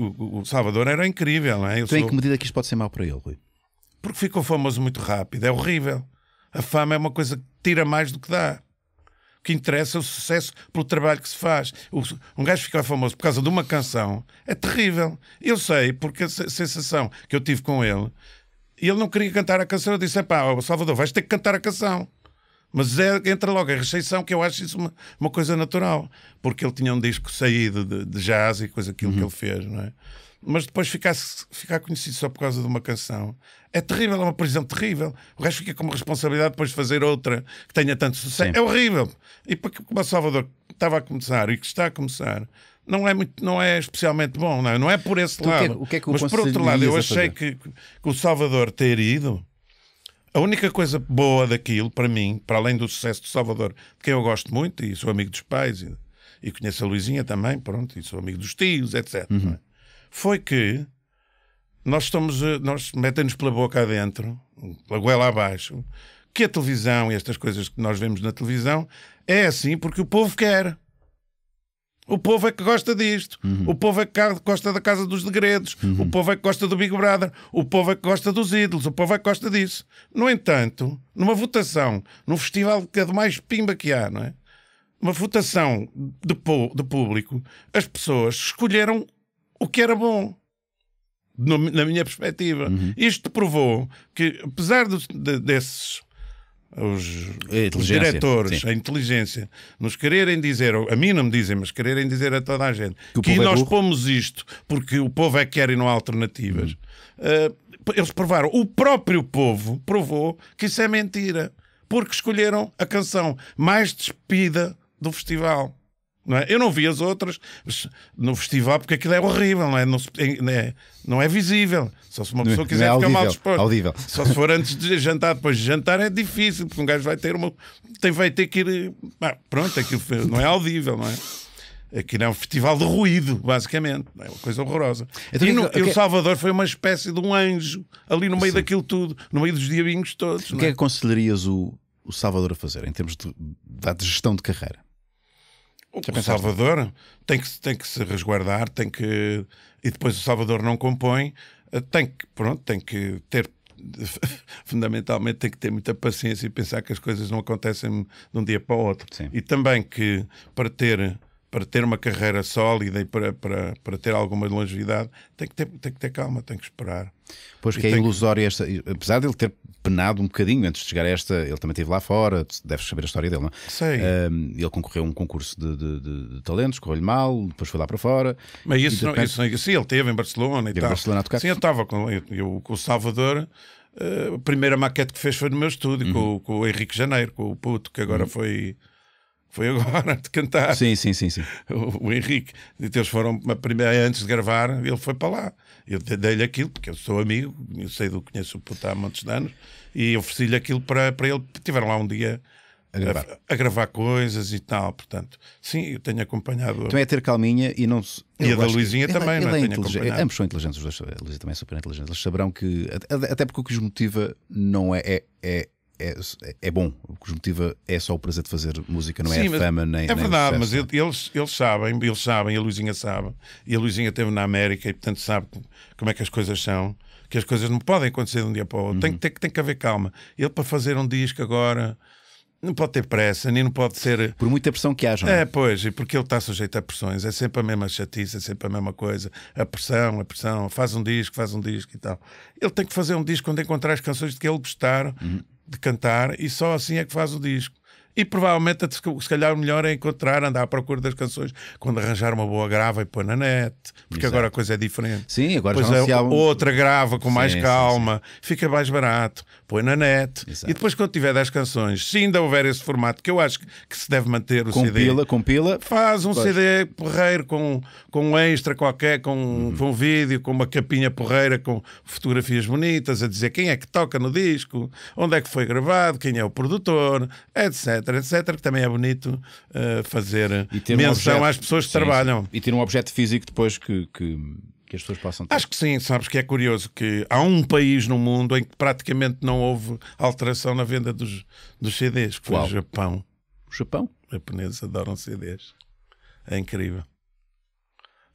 o, o Salvador era incrível, não é? Eu então, sou... em que medida é que isto pode ser mau para ele, Rui? Porque ficou famoso muito rápido, é horrível. A fama é uma coisa que tira mais do que dá. O que interessa é o sucesso pelo trabalho que se faz. Um gajo ficar famoso por causa de uma canção é terrível. Eu sei, porque a sensação que eu tive com ele, ele não queria cantar a canção. Eu disse: pá, Salvador, vais ter que cantar a canção. Mas é, entra logo a é rejeição, que eu acho isso uma, uma coisa natural, porque ele tinha um disco saído de, de jazz e coisa aquilo uhum. que ele fez, não é? Mas depois ficar, ficar conhecido só por causa de uma canção é terrível, é uma prisão terrível. O resto fica com uma responsabilidade depois de fazer outra que tenha tanto sucesso. Sim. É horrível. E para que o Salvador estava a começar e que está a começar, não é, muito, não é especialmente bom, não é, não é por esse tu então é lado. Que, o que é que o mas por outro lado, eu achei que, que o Salvador ter ido a única coisa boa daquilo, para mim, para além do sucesso de Salvador, que eu gosto muito e sou amigo dos pais e, e conheço a Luizinha também, pronto, e sou amigo dos tios, etc. É? Uhum. Foi que nós estamos, eh, nós metemos pela boca adentro, pela goela abaixo, que a televisão e estas coisas que nós vemos na televisão é assim porque o povo quer. O povo é que gosta disto. Uhum. O povo é que gosta da Casa dos Degredos. Uhum. O povo é que gosta do Big Brother. O povo é que gosta dos ídolos. O povo é que gosta disso. No entanto, numa votação, num festival que é de mais pimba que há, não é? Uma votação de, de público, as pessoas escolheram o que era bom. No, na minha perspectiva. Uhum. Isto provou que, apesar de, de, desses os, é diretores, a inteligência, nos quererem dizer, a mim não me dizem, mas quererem dizer a toda a gente, que, que é nós é pomos isto porque o povo é que quer e não há alternativas. Hum. Uh, eles provaram, o próprio povo provou que isso é mentira, porque escolheram a canção mais despida do festival. Não é? Eu não vi as outras no festival porque aquilo é horrível, não é? Não, se, é, não é, é visível. Só se uma é- pessoa quiser não é audível, ficar mal disposta. Só se for antes de jantar, depois de jantar é difícil, porque um gajo vai ter uma. Tem, vai ter que ir. Ah, pronto, aquilo não é audível, não é? Aquilo é um festival de ruído, basicamente. É uma coisa horrorosa. Então, e, no, okay. o é Salvador foi uma espécie de um anjo ali no meio Sim. daquilo tudo, no meio dos diabinhos todos. O que é? é que aconselharias o, o Salvador a fazer em termos de, de gestão de carreira? Você o Salvador tem que, tem que se resguardar, tem que. E depois o Salvador não compõe, eh, tem que, pronto, tem que ter. Fundamentalmente, tem que ter muita paciência e pensar que as coisas não acontecem de um dia para o outro. Sim. E também que para ter para ter uma carreira sólida e para, para, para ter alguma longevidade, tem que ter, tem que ter calma, tem que esperar. Pois que é e é ilusório que... esta, apesar de ele ter penado um bocadinho antes de chegar a esta, ele também esteve lá fora, deves saber a história dele, não é? Sei. Um, ele concorreu a um concurso de, de, de, de talentos, correu-lhe mal, depois foi lá para fora. Mas isso, não, isso não, é sim, ele esteve em Barcelona e, e tal. Barcelona a tocar. Sim, eu estava com, eu, com o Salvador. Uh, a primeira maquete que fez foi no meu estúdio, uhum. com, com o Henrique Janeiro, com o puto, que agora uhum. foi foi agora de cantar. Sim, sim, sim. sim. O, o Henrique. eles foram, a primeira, antes de gravar, ele foi para lá. Eu dei-lhe aquilo, porque eu sou amigo, eu sei do conheço o puto há muitos anos, e ofereci-lhe aquilo para, para ele. Tiveram lá um dia a gravar. A, a gravar coisas e tal, portanto. Sim, eu tenho acompanhado. Então é ter calminha e não se. E a da Luizinha que... É também, ele, não ele é? é? Inteligente. Ambos são inteligentes, os dois, a Luizinha também é super inteligente. Eles saberão que. Até porque o que os motiva não é, é, é é, é bom. O que os motiva é só o prazer de fazer música, não é Sim, é a fama nem. É verdade, nem mas é? eles, eles sabem, eles sabem, a Luizinha sabe, e a Luizinha esteve na América e, portanto, sabe como é que as coisas são, que as coisas não podem acontecer de um dia para o outro. Uhum. Tem, tem, tem que haver calma. Ele, para fazer um disco agora. Não pode ter pressa, nem não pode ser. Por muita pressão que haja. É, é, pois, e porque ele está sujeito a pressões. É sempre a mesma chatice, é sempre a mesma coisa. A pressão, a pressão. Faz um disco, faz um disco e tal. Ele tem que fazer um disco onde encontrar as canções de que ele gostar, uhum de cantar e só assim é que faz o disco. E provavelmente, se calhar, o melhor é encontrar, andar à procura das canções quando arranjar uma boa grava e pôr na net, porque Exato. agora a coisa é diferente. Sim, agora pois já não é, há um... outra grava com sim, mais calma, sim, sim. fica mais barato, põe na net. Exato. E depois, quando tiver 10 canções, se ainda houver esse formato, que eu acho que se deve manter o compila, CD. Compila, compila. Faz um pois. CD porreiro com, com um extra qualquer, com, uhum. com um vídeo, com uma capinha porreira, com fotografias bonitas, a dizer quem é que toca no disco, onde é que foi gravado, quem é o produtor, etc etc., que também é bonito uh, fazer menção um objeto, às pessoas que sim, trabalham. Sim. E ter um objeto físico depois que, que que as pessoas possam ter. Acho que sim, sabes que é curioso que há um país no mundo em que praticamente não houve alteração na venda dos, dos CDs, que Qual? foi o Japão. O Japão? Os japoneses adoram CDs. É incrível.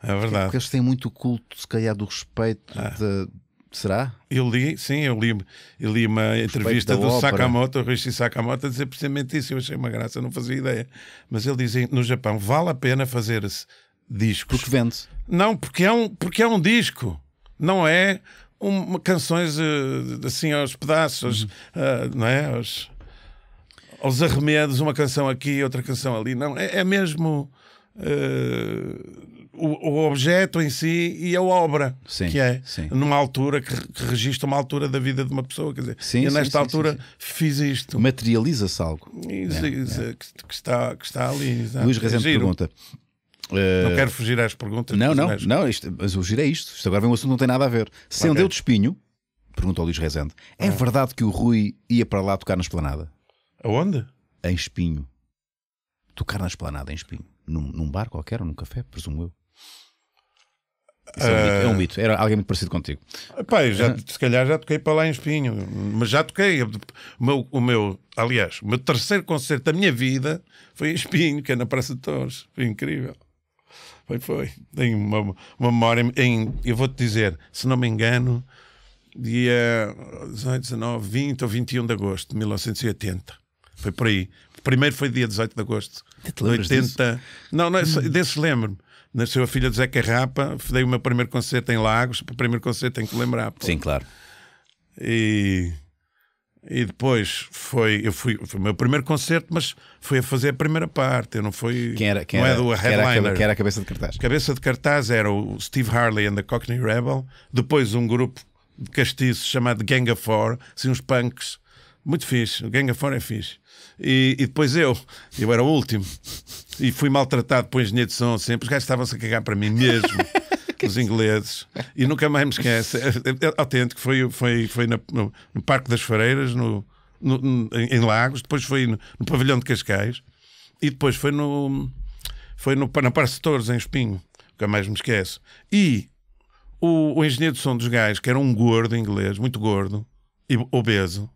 É, é verdade. É porque eles têm muito culto, se calhar, do respeito ah. de Será? Eu li, sim, eu li, eu li uma entrevista do ópera. Sakamoto, Rishi Sakamoto, a dizer precisamente isso. Eu achei uma graça, não fazia ideia. Mas ele dizia: no Japão, vale a pena fazer-se discos. Porque vende. Não, porque é um, porque é um disco. Não é um, canções eh, assim aos pedaços, uhum. uh, não é? Aos, aos arremedos, uma canção aqui, outra canção ali. Não, é, é mesmo. Uh, o, o, objeto em si e a obra, sim, que é sim. numa altura que, que registra uma altura da vida de uma pessoa. Quer dizer, sim, eu nesta altura fiz isto. Materializa-se algo. Isso, é, isso é. é que, que, está, que está ali. Exatamente. Luís Rezende é pergunta. Não uh... quero fugir às perguntas. Não, não, não isto, mas o giro é isto. Isto agora vem um assunto não tem nada a ver. sendo okay. de espinho, pergunta o Luís Rezende: é ah. verdade que o Rui ia para lá tocar na esplanada? Aonde? Em espinho. Tocar na esplanada em espinho. Num, num bar qualquer ou num café, presumo eu. Isso é um é ah. mito, era alguém muito parecido contigo. Pai, já, ah. se calhar já toquei para lá em Espinho, mas já toquei. O meu, o meu, aliás, o meu terceiro concerto da minha vida foi em Espinho, que é na Praça de Torres. Foi incrível. Foi, foi. Tenho uma, uma memória. Em, eu vou-te dizer, se não me engano, dia 18, 19, 20 ou 21 de agosto de 1980. Foi por aí. Primeiro foi dia 18 de agosto. Te de 80. Disso? Não, não, desses lembro-me nasceu a filha de Zeca Rapa, dei o meu primeiro concerto em Lagos, o primeiro concerto tenho que lembrar. Ah, Sim, claro. E, e depois foi, eu fui, foi o meu primeiro concerto, mas fui a fazer a primeira parte, eu não fui, quem era, quem não é era, é do headliner. Era quem era a cabeça de cartaz? Cabeça de cartaz era o Steve Harley and the Cockney Rebel, depois um grupo de castiços chamado Gang of Four, assim uns punks, muito fixe, o Ganga Fora é fixe. E, e, depois eu, eu era o último. E fui maltratado por engenheiro de som sempre. Os gajos estavam-se a cagar para mim mesmo. os ingleses. E nunca mais me esquece. É, é autêntico. Foi, foi, foi na, no, no, Parque das Fareiras, no, no, em Lagos. Depois foi no, Pavilhão de Cascais. E depois foi no. Foi no, na Praça de em Espinho. Nunca mais me esquece. E o, o engenheiro de som dos gajos, que era um gordo inglês, muito gordo e obeso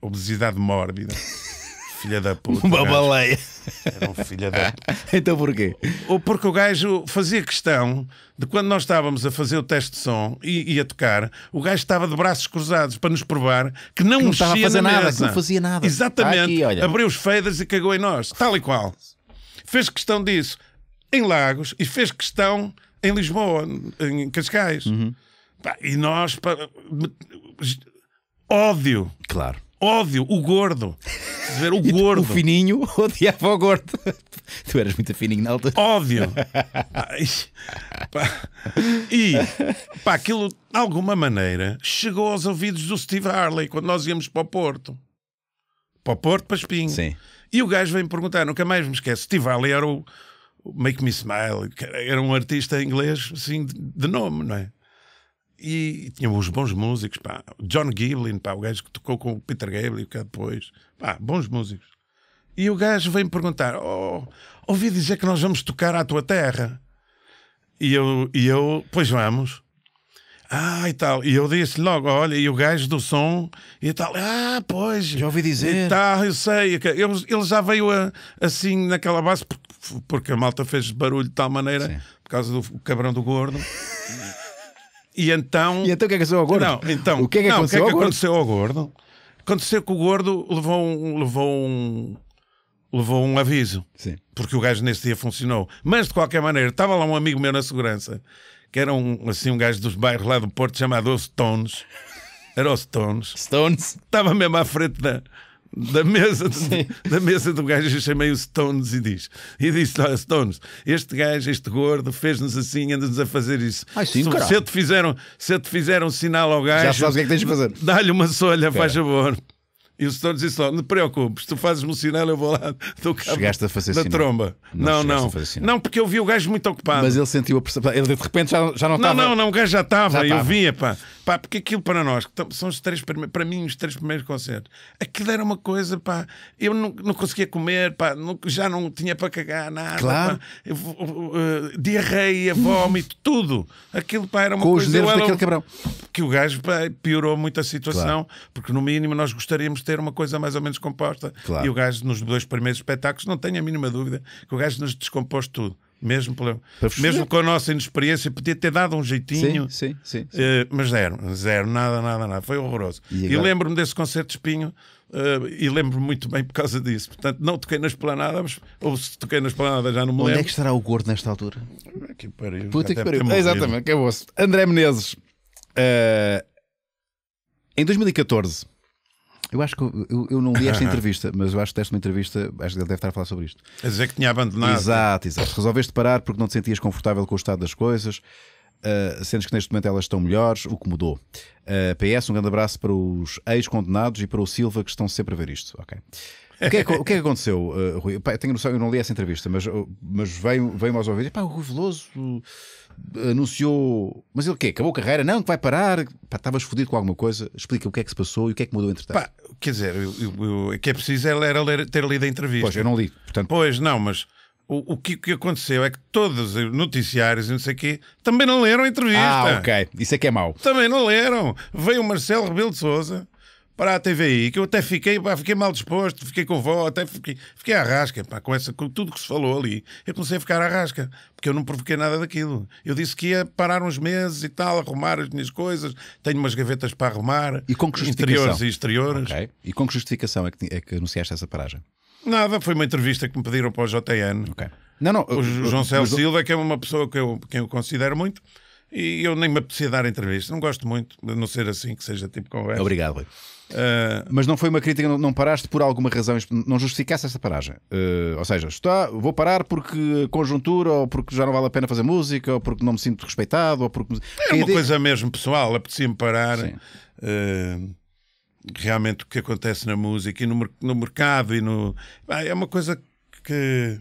Obesidade mórbida. filha da puta. Uma baleia. Era um filha da Então porquê? Ou porque o gajo fazia questão de quando nós estávamos a fazer o teste de som e, e a tocar, o gajo estava de braços cruzados para nos provar que não, que não estava a fazer nada, mesa. que não fazia nada. Exatamente. Aqui, Abriu os faders e cagou em nós. Tal e qual. Fez questão disso em Lagos e fez questão em Lisboa, em Cascais. Uhum. E nós, ódio. Claro Óbvio, o gordo. Ver, o gordo. o fininho odiava o gordo. Tu eras muito fininho na altura. Óbvio. E, pá, aquilo, de alguma maneira, chegou aos ouvidos do Steve Harley quando nós íamos para o Porto. Para o Porto, para Espinho. Sim. E o gajo vem perguntar, nunca mais me esquece. Steve Harley era o Make Me Smile, era um artista inglês, assim, de nome, não é? E, tinha os bons músicos, pá. John Giblin, pá, o gajo que tocou com o Peter Gabriel cá é depois. Pá, bons músicos. E o gajo veio-me perguntar: oh, ouvi dizer que nós vamos tocar à tua terra. E eu, e eu pois vamos. Ah, e tal. E eu disse logo: olha, e o gajo do som e tal. Ah, pois. Já ouvi dizer. E tal, eu sei. Ele, ele já veio a, assim naquela base, porque a malta fez barulho de tal maneira, Sim. por causa do cabrão do gordo. E então. E então o que é que aconteceu ao gordo? Não, então. O que é que, não, é aconteceu, que, é que ao aconteceu, ao gordo? Aconteceu que o gordo levou um. Levou um Levou um aviso, Sim. porque o gajo nesse dia funcionou. Mas de qualquer maneira, estava lá um amigo meu na segurança, que era um, assim, um gajo dos bairros lá do Porto chamado Os Stones. Era os Stones. Stones. Estava mesmo à frente da, da mesa, do, da mesa do gajo, chamei-o Stones e diz: e disse: Olha, Stones, este gajo, este gordo, fez-nos assim, anda-nos a fazer isso. Ai, sim, se, se, te fizeram, se te fizeram sinal ao gajo, já sabes o que é que tens de fazer. Dá-lhe uma solha, faz favor. E o Stones disse: Não te preocupes, tu fazes um sinal, eu vou lá. Dou cabo Chegaste a fazer da na tromba. Não, não. Não. não, porque eu vi o gajo muito ocupado. Mas ele sentiu a percepção. Ele de repente já, já não estava. Não, não, não, o gajo já estava, eu via, pá. Pá, porque aquilo para nós, que são os três primeiros, para mim, os três primeiros concertos, aquilo era uma coisa, pá, eu não, não conseguia comer, pá, não, já não tinha para cagar nada, claro. Pá, eu, uh, diarreia, vómito, tudo. Aquilo, pá, era uma Com coisa. Com os dedos daquele cabrão. Que o gajo pá, piorou muito a situação, claro. porque no mínimo nós gostaríamos de ter uma coisa mais ou menos composta. Claro. E o gajo, nos dois primeiros espetáculos, não tenho a mínima dúvida que o gajo nos descompôs tudo. Mesmo, pela, mesmo com a nossa inexperiência, podia ter dado um jeitinho. Sim, sim, sim, sim. Uh, mas zero, zero, nada, nada, nada. Foi horroroso. E, agora... e lembro-me desse concerto de espinho. Uh, e lembro-me muito bem por causa disso. Portanto, não toquei na esplanada, mas, ou se toquei na esplanada já não me lembro. Onde é que estará o gordo nesta altura? Que pariu. Puta que pariu. É, exatamente, acabou-se. André Menezes, uh, em 2014, eu acho que eu, eu não li esta entrevista, mas eu acho que deste uma entrevista, acho que ele deve estar a falar sobre isto. A dizer que tinha abandonado. Exato, exato. Resolveste parar porque não te sentias confortável com o estado das coisas. Uh, sentes que neste momento elas estão melhores, o que mudou. Uh, ah, PS, um grande abraço para os ex-condenados e para o Silva que estão sempre a ver isto. Ok. O que, é, o que, é que aconteceu, uh, Rui? Pá, eu tenho noção, eu não li essa entrevista, mas, mas veio-me veio aos ouvidos. Pá, o Rui Veloso. Uh anunciou. Mas ele o quê? Acabou a carreira? Não, que vai parar. estavas fodido com alguma coisa. Explica o que é que se passou e o que é que mudou entretanto. Pá, quer dizer, o é que é preciso é era ler, ter lido a entrevista. Pois, eu não li. Portanto... Pois, não, mas. O, o que, que, aconteceu é que todos os noticiários e não sei o quê também não leram a entrevista. Ah, ok. Isso é que é mau. Também não leram. Veio o Marcelo Rebelo de Souza para a TVI, que eu até fiquei, pá, fiquei mal disposto, fiquei com vó, até fiquei, fiquei à rasca, pá, com, essa, com tudo que se falou ali. Eu comecei a ficar à rasca, porque eu não provoquei nada daquilo. Eu disse que ia parar uns meses e tal, arrumar as minhas coisas, tenho umas gavetas para arrumar, e com que interiores e exteriores. Okay. E com que justificação é que, é que anunciaste essa paragem? Nada, foi uma entrevista que me pediram para o JN. Okay. Não, não, o João Célio Silva, que é uma pessoa que eu, que eu considero muito, e eu nem me apetecia dar entrevista. Não gosto muito, a não ser assim, que seja tipo conversa. Obrigado, Rui. Uh, mas não foi uma crítica, não, não, paraste por alguma razão, não justificaste essa paragem. Uh, ou seja, está, vou parar porque conjuntura, ou porque já não vale a pena fazer música, ou porque não me sinto respeitado, ou porque. É uma coisa mesmo pessoal, apetecia-me parar. Uh, realmente o que acontece na música e no, no mercado e no. é uma coisa que,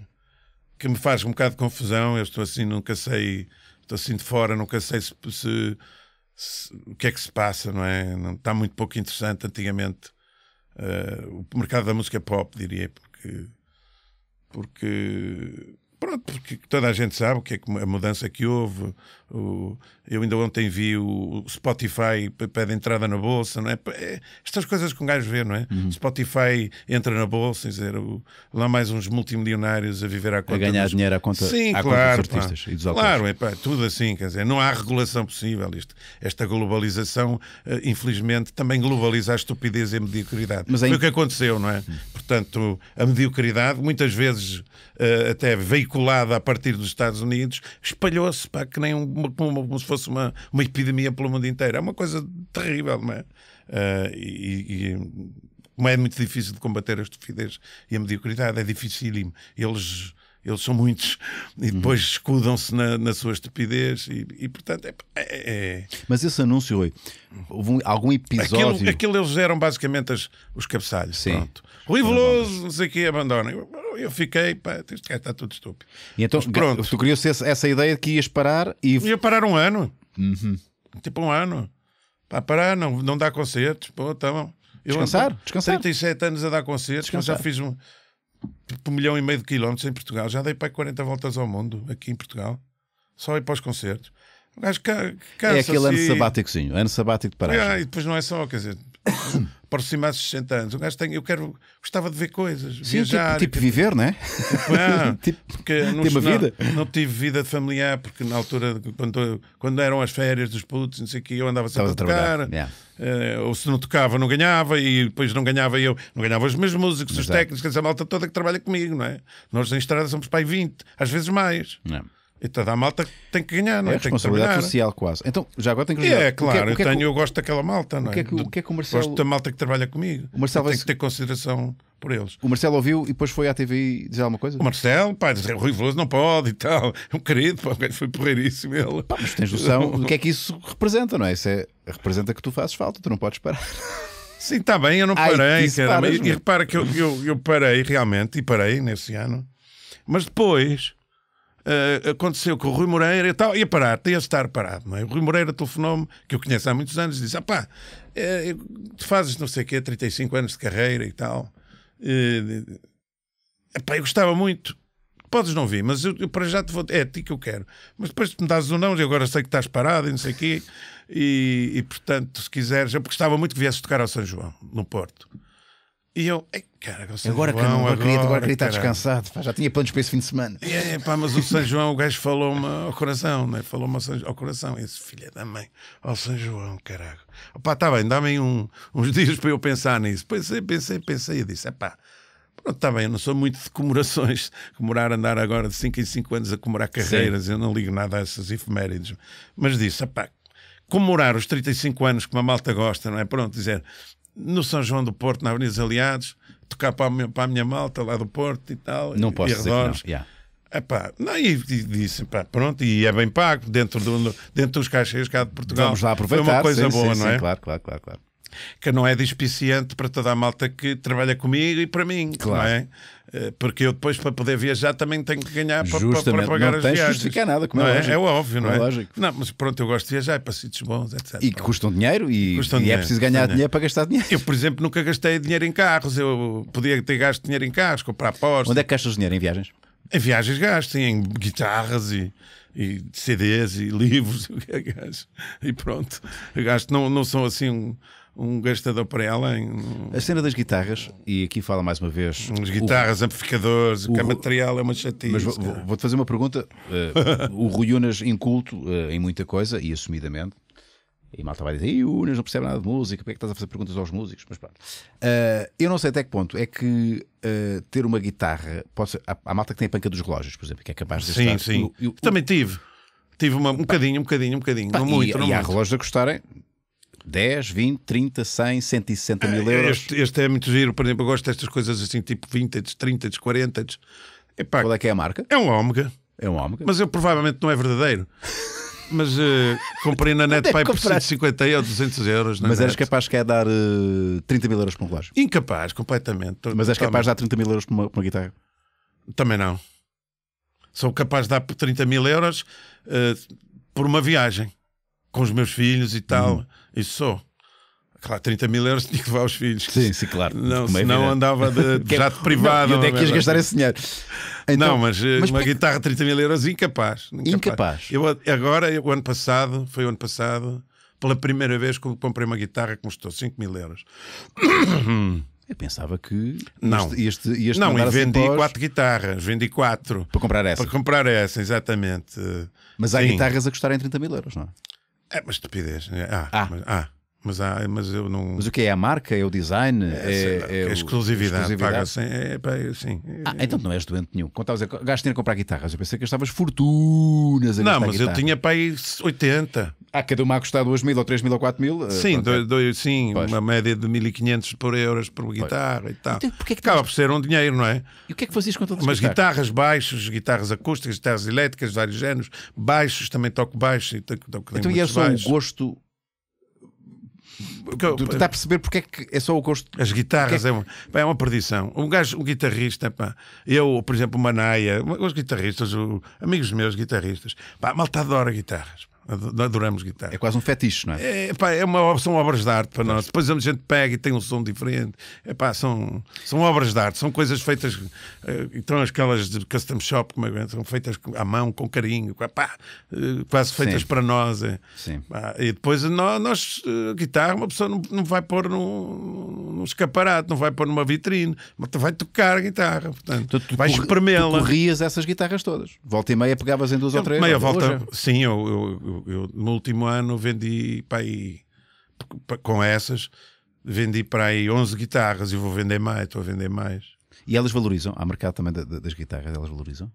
que me faz um bocado de confusão. Eu estou assim, nunca sei, estou assim de fora, nunca sei se, se o que é que se passa, não é? Não, está muito pouco interessante antigamente uh, o mercado da música pop, diria, porque, porque pronto, porque toda a gente sabe o que é que, a mudança que houve, o, eu ainda ontem vi o Spotify pede entrada na bolsa, não é? é estas coisas que um gajo vê, não é? Uhum. Spotify entra na bolsa, quer dizer, o, lá mais uns multimilionários a viver à conta. A ganhar dos... dinheiro à conta, Sim, à claro, conta dos artistas pá. e dos autores. Claro, é, pá, tudo assim, quer dizer, não há regulação possível. Isto, esta globalização, eh, infelizmente, também globaliza a estupidez e a mediocridade. Mas aí... Foi o que aconteceu, não é? Uhum. Portanto, a mediocridade, muitas vezes uh, até veiculada a partir dos Estados Unidos, espalhou-se para que nem um uma, como se fosse uma, uma epidemia pelo mundo inteiro. É uma coisa terrível, não é? Uh, e, e como é muito difícil de combater a estupidez e a mediocridade, é dificílimo. Eles eles são muitos e uhum. depois escudam-se na, na sua estupidez e, e portanto é, é, é. Mas esse anúncio, oi houve algum episódio... Aquilo, aquilo eles eram basicamente as, os cabeçalhos, Sim. pronto. Rui Veloso, não sei o que, abandona. Eu, eu fiquei, pá, isto está tudo estúpido. E então, pronto. tu criou-se essa, essa ideia de que ias parar e... Ia parar um ano. Uhum. Tipo um ano. para parar, não, não dá concertos, pô, tá então, bom. Eu descansar, descansar. 37 anos a dar concertos, descansar. mas já fiz um, por um milhão e meio de quilómetros em Portugal. Já dei para 40 voltas ao mundo aqui em Portugal. Só ir para os concertos. O gajo cansa É aquele ano sabáticozinho, ano sabático de paragem. É, e depois não é só, quer dizer aproximar -se 60 anos, um gajo tem, eu quero, gostava de ver coisas, Sim, tipo- viajar. Tipo, né? tipo viver, não é? Tipo, tipo, porque não, uma vida. Não, não, tive vida familiar, porque na altura, quando, quando eram as férias dos putos, não sei o que, eu andava sempre Estava a tocar. Yeah. Uh, ou se não tocava, não ganhava, e depois não ganhava eu, não ganhava os meus músicos, Exato. os técnicos, essa malta toda que trabalha comigo, não é? Nós em estrada somos pai 20, às vezes mais. Não. E toda a malta tem que ganhar, não é? É responsabilidade social quase. Então, já agora tem é, que ganhar É, claro, que é, é, que é que eu, tenho, eu gosto daquela malta, não é? O que é que, o, que, é que o Marcelo... Gosto da malta que trabalha comigo. O Marcelo tem que ter consideração por eles. O Marcelo ouviu e depois foi à TV dizer alguma coisa? O Marcelo, pá, dizer, o Rui Veloso não pode e tal. É um querido, pá, foi porreiríssimo ele. Pá, mas tens noção do que é que isso representa, não é? Isso é, representa que tu fazes falta, tu não podes parar. Sim, está bem, eu não Ai, parei. Paras, e, e, repara que eu, eu, eu parei realmente, e parei nesse ano. Mas depois uh, aconteceu com o Rui Moreira e tal, ia parar, tinha de estar parado. É? O Rui Moreira telefonou-me, que eu conheço há muitos anos, disse: ah pá, é, tu fazes não sei o quê, 35 anos de carreira e tal. Uh, pá eu gostava muito. Podes não vir, mas eu, eu para já te vou. É a ti que eu quero. Mas depois me dás um não, e agora sei que estás parado e não sei o quê. E, e, portanto, se quiseres, eu gostava muito que viesses tocar ao São João, no Porto. E eu, cara, o São agora João, que não, agora, queria, agora queria estar descansado, pá, já tinha planos para esse fim de semana. E, é, pá, mas o São João, o gajo falou-me ao coração, né? falou-me ao, ao, coração. Esse filho da mãe, ao São João, caralho. Pá, está bem, dá-me um, uns dias para eu pensar nisso. Pensei, pensei, pensei e disse, é pá, pronto, está bem, eu não sou muito de comemorações, comemorar, andar agora de 5 em 5 anos a comemorar carreiras, Sim. eu não ligo nada a essas efemérides. Mas disse, pá, comemorar os 35 anos que uma malta gosta, não é? Pronto, dizer, no São João do Porto, na Avenida dos Aliados, tocar para a minha, para a minha malta lá do Porto e tal. Não e, posso e dizer que não. Yeah. Epá, não, e, e disse, pá, pronto, e é bem pago dentro, do, dentro dos caixeiros cá de Portugal. Vamos lá aproveitar. Foi uma coisa sim, boa, sim, não sim, é? claro, claro, claro que não é despiciante para toda a malta que trabalha comigo e para mim, claro. É? Eh, porque eu depois, para poder viajar, também tenho que ganhar para, para pagar as viagens. Não tens justificar nada, como é, é, é óbvio, não é? é? Lógico. Não, mas pronto, eu gosto de viajar, é para sítios bons, etc. E que custam dinheiro e, custam e é dinheiro, é preciso ganhar dinheiro. dinheiro. para gastar dinheiro. Eu, por exemplo, nunca gastei dinheiro em carros. Eu podia ter gasto dinheiro em carros, comprar postos. Onde é que gastas dinheiro em viagens? Em viagens gasto, em guitarras e e CDs e livros é e pronto. Eu gasto não, não são assim um, um gastador para ela. Em... A cena das guitarras, e aqui fala mais uma vez. As guitarras, o... amplificadores, o... que é material é uma chatice. Mas vou-te fazer uma pergunta. Uh, o Rui Unas inculto uh, em muita coisa, e assumidamente. E malta vai dizer, Unas não percebe nada de música, porque é que estás a fazer perguntas aos músicos? Mas pronto. Uh, eu não sei até que ponto é que ter uma guitarra pode ser. Há, há, malta que tem a panca dos relógios, por exemplo, que é capaz de Sim, estar... sim. Eu, eu, Também tive. Tive uma, um bocadinho, um bocadinho, um bocadinho. Pá, não e, muito, não e muito. há relógios a custarem 10, 20, 30, 100, 160 mil é, euros. Este, este é muito giro, por exemplo, eu gosto destas coisas assim, tipo 20, 30, 40. Epá, Qual é que é a marca? É um Omega. É um Omega. Mas eu provavelmente não é verdadeiro. Mas uh, comprei na é net por 150 ou 200 euros. Mas net. eras capaz de é dar uh, eh, 30 mil euros para um relógio? Incapaz, completamente. Mas és capaz de dar 30 mil euros para uma, por uma guitarra? Também não. Sou capaz de dar 30 mil euros uh, por uma viagem com os meus filhos e tal. Uhum. Isso só. Claro, 30 mil euros tinha que levar aos filhos. Sim, sim, claro. Não, é senão andava de, de é jato privado. Não, e onde é que ias é gastar esse dinheiro? Então, não, mas, eh, mas uma porque... guitarra de 30 mil euros, incapaz. Incapaz. incapaz. Eu, agora, eu, o ano passado, foi o ano passado, pela primeira vez que comprei uma guitarra que custou 5 mil euros. Eu pensava que não. este, este, este Não, e assim vendi pós... quatro guitarras, vendi quatro. Para comprar essa. Para comprar essa, exatamente. Mas há Sim. guitarras a custarem 30 mil euros, não é? Het moest op this. deze. Ja, ah. ah. ah. Mas, há, mas eu não. Mas o que é? A marca? É o design? É, é, é a é exclusividade. Paga é, é, pá, é sim ah, então não és doente nenhum. Quando estavas a gastar dinheiro a comprar guitarras, eu pensei que gastavas fortunas a Não, mas eu tinha para aí 80. Ah, cada uma a custar 2 mil ou 3 mil ou 4 mil? Eh, sim, dois sim uma média de 1500 por euros por guitarra pois. e tal. Então, que Acaba por ser um dinheiro, não é? E o que é que fazias com todas as Mas guitarras, baixos, guitarras acústicas, guitarras elétricas, vários géneros, baixos, também toco baixo e toco, toco Então e é só o gosto tu, está a perceber porque é que é só o gosto. As é guitarras é... É, uma, é, uma, perdição. Um gajo, um guitarrista, pá, eu, por exemplo, o Manaia, os guitarristas, o, amigos meus guitarristas, pá, malta adora guitarras. Pá. Adoramos guitarra. É quase um fetiche, não é? É, pá, é uma, são obras de arte para nós. Depois a gente pega e tem um som diferente. É, pá, são, são obras de arte, são coisas feitas. Então, aquelas de custom shop, como é, é? são feitas à mão, com carinho, pá, eh, quase feitas Sim. para nós. É. Sim. Pá, e depois nós, nós, eh, guitarra, uma pessoa não, não vai pôr num, num escaparate, não vai pôr numa vitrine, mas vai tocar a guitarra. Portanto, tu, tu, vais espremê-la. corrias essas guitarras todas. Volta e meia pegavas em duas eu, ou três. Meia volta, é. sim, eu, eu eu, no último ano vendi para aí, com essas, vendi para aí 11 guitarras e vou vender mais, estou a vender mais. E elas valorizam? Há mercado também das, das guitarras, elas valorizam?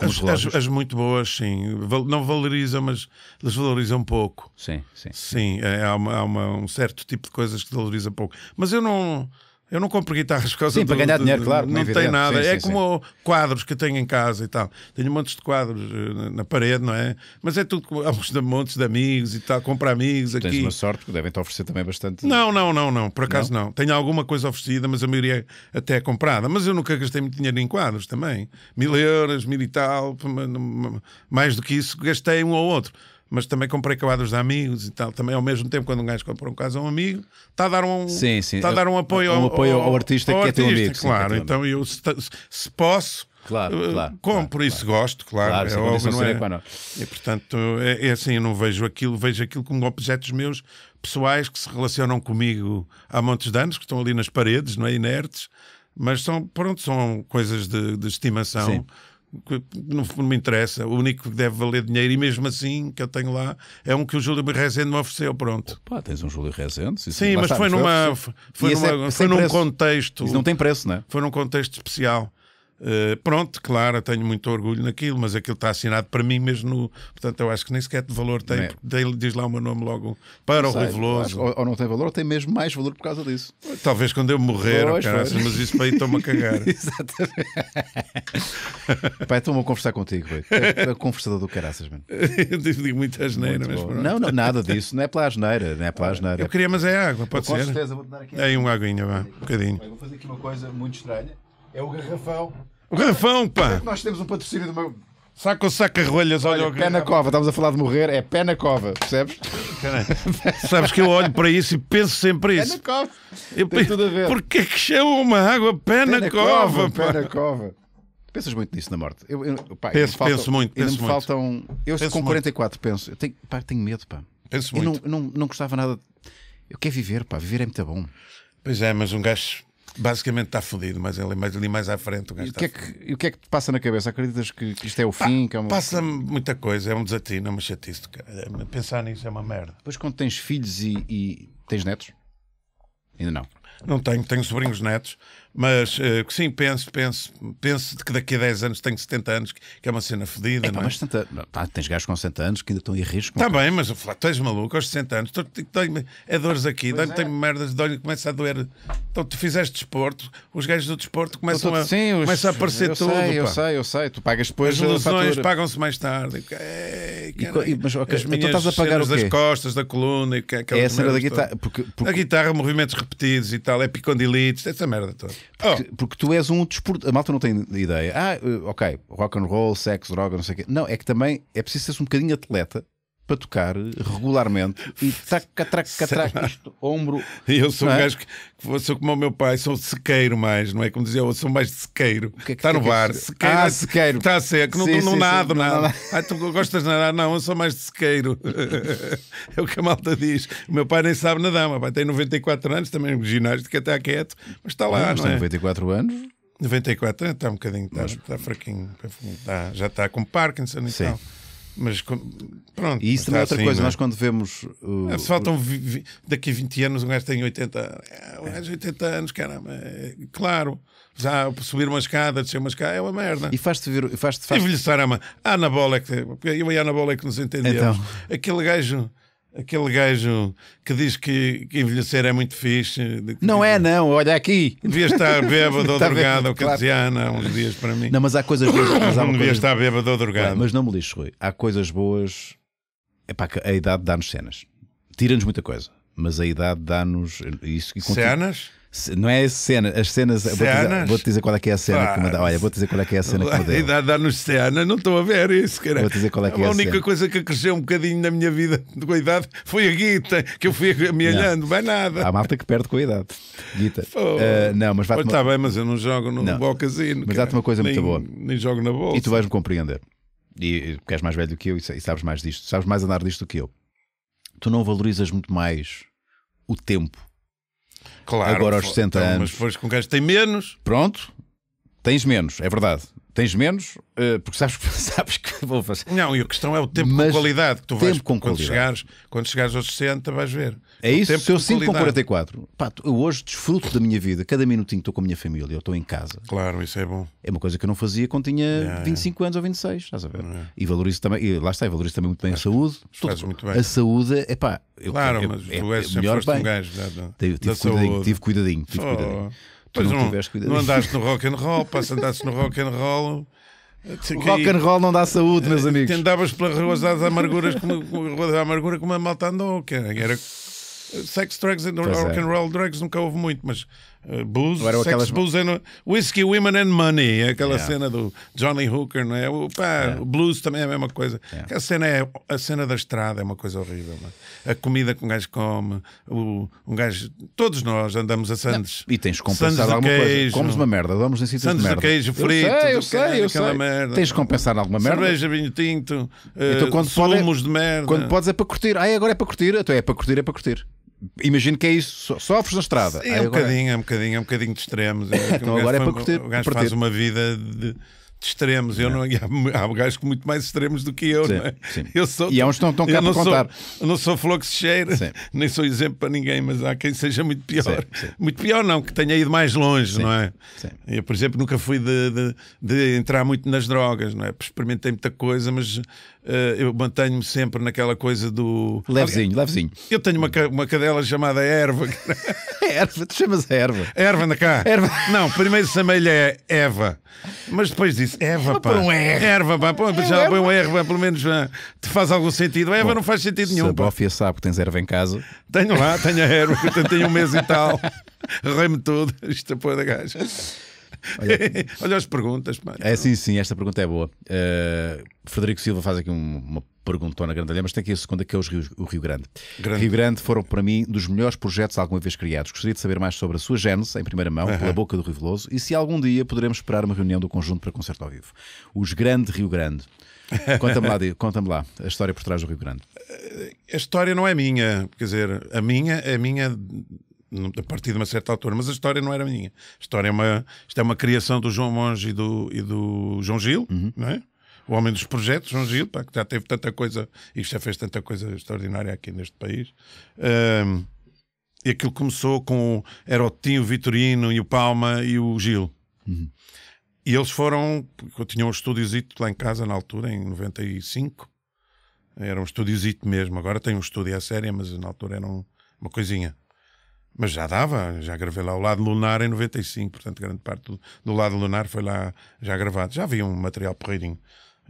As, as, as, muito boas, sim. Não valorizam, mas elas valorizam pouco. Sim, sim. Sim, é, há, uma, há uma, um certo tipo de coisas que valoriza pouco. Mas eu não eu não compro guitarras por causa sim, do, para ganhar dinheiro, claro. Não é tem nada. Sim, é sim, como quadros que tenho em casa e tal. Tenho montes de quadros eh, na, parede, não é? Mas é tudo. Há uns montes de amigos e tal. Compra amigos aqui. Tens uma sorte que devem-te oferecer também bastante. Não, não, não, não. Por acaso não? não. Tenho alguma coisa oferecida, mas a maioria é até é comprada. Mas eu nunca gastei muito dinheiro em quadros também. Mil euros, mil e tal. Mais do que isso, gastei um ou outro mas também comprei acabados de amigos e tal. Também ao mesmo tempo, quando um gajo compra um caso a um amigo, está a dar um, sim, sim. Está a dar um apoio, um ao, apoio ao, ao, artista que é teu amigo. É claro, sim, então eu se, se posso. Claro, eh, claro, compro claro, isso, claro. gosto, claro. é óbvio, não é? E portanto, é, é, assim, eu não vejo aquilo, vejo aquilo como objetos meus pessoais que se relacionam comigo há montes de anos, que estão ali nas paredes, não é? Inertes, mas são, pronto, são coisas de, de estimação. Sim não, não, me interessa. O único que deve valer dinheiro, e mesmo assim que eu tenho lá, é um que o Júlio Rezende me ofereceu. Pronto. Pá, tens um Júlio Rezende? Sim, sim mas está, foi, numa, foi, foi, numa, é, foi num preço. contexto. Isso não tem preço, né Foi num contexto especial. Eh, pronto, claro, tenho muito orgulho naquilo, mas aquilo está assinado para mim mesmo. No, portanto, eu acho que nem sequer de valor tem, é. diz lá o meu nome logo para não o Rui Veloso. Ou, ou, não tem valor, ou tem mesmo mais valor por causa disso. Talvez quando eu morrer, caras, mas isso para aí estou-me a cagar. Exatamente. Pai, estou-me a conversar contigo, é, É conversador do caraças, mano. eu digo muita asneira, mas pronto. Não, não, nada disso, não é pela asneira, não é pela asneira. Eu queria, mas é água, pode eu, ser. Com certeza, vou dar aqui. É uma aguinha, vá, um bocadinho. Vou fazer aqui uma coisa muito estranha. É o garrafão. O garrafão, pá! É nós temos um patrocínio do meu. saco ou saca rolhas, olha, olha o Pé na cova, estamos a falar de morrer, é pé na cova, percebes? Sabes que eu olho para isso e penso sempre isso. Pé na cova. Eu Tem tudo a ver. Porquê que chama uma água pé, na, cova, Pé na cova. Pensas muito nisso na morte? Eu, eu, pá, penso, penso muito, penso muito. Faltam, eu penso com 44 muito. penso, eu tenho, pá, tenho medo, pá. Penso eu muito. Não, não, não gostava nada. Eu quero viver, pá, viver é muito bom. Pois é, mas um gajo Basicamente está fodido, mas ali, é mas ali mais à frente o gajo e o que, é que, o que é que te passa na cabeça? Acreditas que, que isto é o fim? É uma... Passa-me muita coisa, é um desatino, é uma chatice. Pensar nisso é uma merda. Depois quando tens filhos e, e tens netos? Ainda não. Não tenho, tenho sobrinhos netos. Mas eh, sim, penso, penso, penso de que daqui a 10 anos tenho 70 anos, que é uma cena fodida. É, não é? Mas tanta, pá, tens gajos com 70 anos que ainda estão em risco. Está é? bem, mas eu falo, tu és maluco, aos 60 anos, é dores ah, aqui, dói, é. tenho merdas, dói, começa a doer. Então tu fizeste desporto, os gajos do desporto começam, a, sim, começam a aparecer eu tudo. Sei, eu sei, eu sei, tu pagas depois. As lesões pagam-se mais tarde. mas, as minhas então estás a pagar o quê? das costas, da coluna. E, é, é a cena da guitarra. Porque, porque... A guitarra, movimentos repetidos e tal, é picondilites, essa merda toda. Porque, oh. porque tu és um desporto. A malta não tem ideia. Ah, eh, ok, rock and roll, sexo, droga, não sei o quê. Não, é que também é preciso ser um bocadinho atleta para tocar regularmente e traca, traca, traca, isto, ombro. Eu sou é? um gajo que, que sou como o meu pai, sou sequeiro mais, não é? Como dizia, eu sou mais sequeiro. Que é que está no bar, sequeiro. Ah, sequeiro. Está seco, não, sim, não, sim, nado, sim, nada. Ah, tu gostas de nadar? Não, eu sou mais de sequeiro. é o que a malta diz. O meu pai nem sabe nadar, meu pai tem 94 anos, também é ginástica está é quieto, mas está lá. Ah, mas não, é? tem 94 anos. 94 é, está um bocadinho, está, está fraquinho, está, já está com Parkinson e Sim. tal. Mas pronto. E isso também é outra assim, coisa, é? nós quando vemos. Uh, é, faltam vi, vi, daqui a 20 anos, um gajo tem 80. É, um gajo 80 anos, caramba. É, claro, já subir uma escada, descer uma escada é uma merda. E faz-te ver. Faz -te, faz Envelhecer a Ana ah, Bola é que. Eu e a Ana Bola é que nos entendemos. Então... Aquele gajo Aquele gajo que diz que, que envelhecer é muito fixe. Não é, não, olha aqui. Devia estar bêbado ou drogado ou cartesiana claro. Ah, uns dias para mim. Não, mas há coisas boas. Mas há devia coisa... estar bêbado ou drogado. É, mas não me lixo, Rui. Há coisas boas. Epá, a idade dá-nos cenas. Tira-nos muita coisa. Mas a idade dá-nos. Isso... Cenas? Não é a cena, as cenas. Vou-te dizer, qual é que é a cena que me dá. Olha, vou dizer qual é que é a cena que me dá. A idade dá-nos cena, não estou a ver isso, cara. Vou dizer qual é que é a, a única cena. coisa que cresceu um bocadinho na minha vida com a idade foi a guita, que eu fui amealhando, vai nada. Há malta que perde com a idade. Guita. Uh, não, mas vai-te. Está uma... Tá bem, mas eu não jogo no não. casino. Mas dá-te uma coisa nem, muito boa. Nem jogo na bolsa. E tu vais-me compreender. E, porque és mais velho do que eu e sabes mais disto, sabes mais andar disto do que eu. Tu não valorizas muito mais o tempo Claro, agora aos 60 então, anos. Mas foste com quem que tem menos. Pronto, tens menos, é verdade. Tens menos, eh, porque sabes, sabes que vou fazer. Não, e a questão é o tempo mas com qualidade que tu vais com quando, qualidade. chegares, quando chegares aos 60, vais ver. É isso? Se eu sinto com 44, pá, eu hoje desfruto da minha vida, cada minutinho que estou com a minha família, eu estou em casa. Claro, isso é bom. É uma coisa que eu não fazia quando tinha yeah, 25 yeah. anos ou 26, estás a ver? Yeah. E valorizo também, e lá está, e valorizo também muito bem Acho a saúde. Tudo, muito bem. A saúde, é pá, eu, claro, eu, mas tu é és é, melhor bem. um gajo da, da, tive, da cuidadinho, tive cuidadinho, tive oh. cuidadinho. Tu pois não, não, Não andaste no rock and roll, pá, andaste no rock and roll. rock and roll não dá saúde, meus eh, amigos. Tendavas pelas ruas das amarguras, como, rua da amargura, como a malta andou, que era Sex, drugs and é. rock and roll, drugs nunca houve muito, mas eh, booze, Ou sex, aquelas... booze and Whiskey, Women and Money, aquela yeah. cena do Johnny Hooker, não é? O, pá, yeah. blues também é a mesma coisa. Yeah. A, cena é, a cena da estrada é uma coisa horrível. É? A comida que um gajo come, o, um gajo. Todos nós andamos a Sandes. E tens de compensar alguma queijo, coisa. Comes uma merda, damos em sítios de merda. queijo frito, eu sei, eu sei, eu sei. Merda. Tens de compensar alguma merda. Cerveja, vinho tinto, então, eh, quando é sumos pode de merda. Quando podes é para curtir. Ah, é, agora é para curtir. Então é para curtir, é para curtir. Imagino que é isso, sofres na estrada. é um agora... bocadinho, é um bocadinho, é um bocadinho de extremos. então um agora é para curtir. O gajo faz uma vida de de extremos. Eu é. não, há, há gajos muito mais extremos do que eu, sim, é? eu sou, e há é uns que estão cá para contar. eu não sou flor que se cheira, nem sou exemplo para ninguém, mas há quem seja muito pior. Sim, muito pior não, que tenha ido mais longe, não é? Eu, por exemplo, nunca fui de, de, de, entrar muito nas drogas, não é? Experimentei muita coisa, mas uh, eu mantenho-me sempre naquela coisa do... Levezinho, ah, levezinho. Eu tenho uma, uma cadela chamada Erva. erva, tu chamas Erva? Erva, anda cá. Erva. Não, primeiro chamei-lhe Eva, mas depois disse disse Eva, pá. Um R. Erva, pá. Pô, é já põe um R, pá. Pelo menos já te faz algum sentido. Eva não faz sentido nenhum. Se a Bófia sabe que tens erva em casa. Tenho lá, tenho a erva, tenho um mês e tal. Rei-me tudo. Isto é da gaja. Olha, Olha as perguntas, pá. É sim, sim, esta pergunta é boa. Uh, Frederico Silva faz aqui uma perguntou na Grandalha, mas tem aqui a segunda que é Rios, o Rio Grande. Grande. Rio Grande foram para mim dos melhores projetos alguma vez criados. Gostaria de saber mais sobre a sua gênese, em primeira mão, uhum. pela boca do Rui Veloso, e se algum dia poderemos esperar uma reunião do conjunto para concerto ao vivo. Os Grande Rio Grande. Conta-me lá, conta lá a história por trás do Rio Grande. Eh, a história não é minha, quer dizer, a minha, a é minha a partir de uma certa altura, mas a história não era minha. A história é uma, isto é uma criação do João Monge e do, e do João Gil, uhum. não é? o homem dos projetos, João Gil, pá, que já teve tanta coisa e já fez tanta coisa extraordinária aqui neste país. Um, e aquilo começou com era o Tinho, Vitorino e o Palma e o Gil. Uhum. E eles foram, eu tinha um estúdiozito lá em casa na altura, em 95. Era um estúdiozito mesmo. Agora tem um estúdio à séria, mas na altura era um, uma coisinha. Mas já dava, já gravei lá o lado lunar em 95, portanto, grande parte do, do lado lunar foi lá já gravado. Já havia um material porreirinho.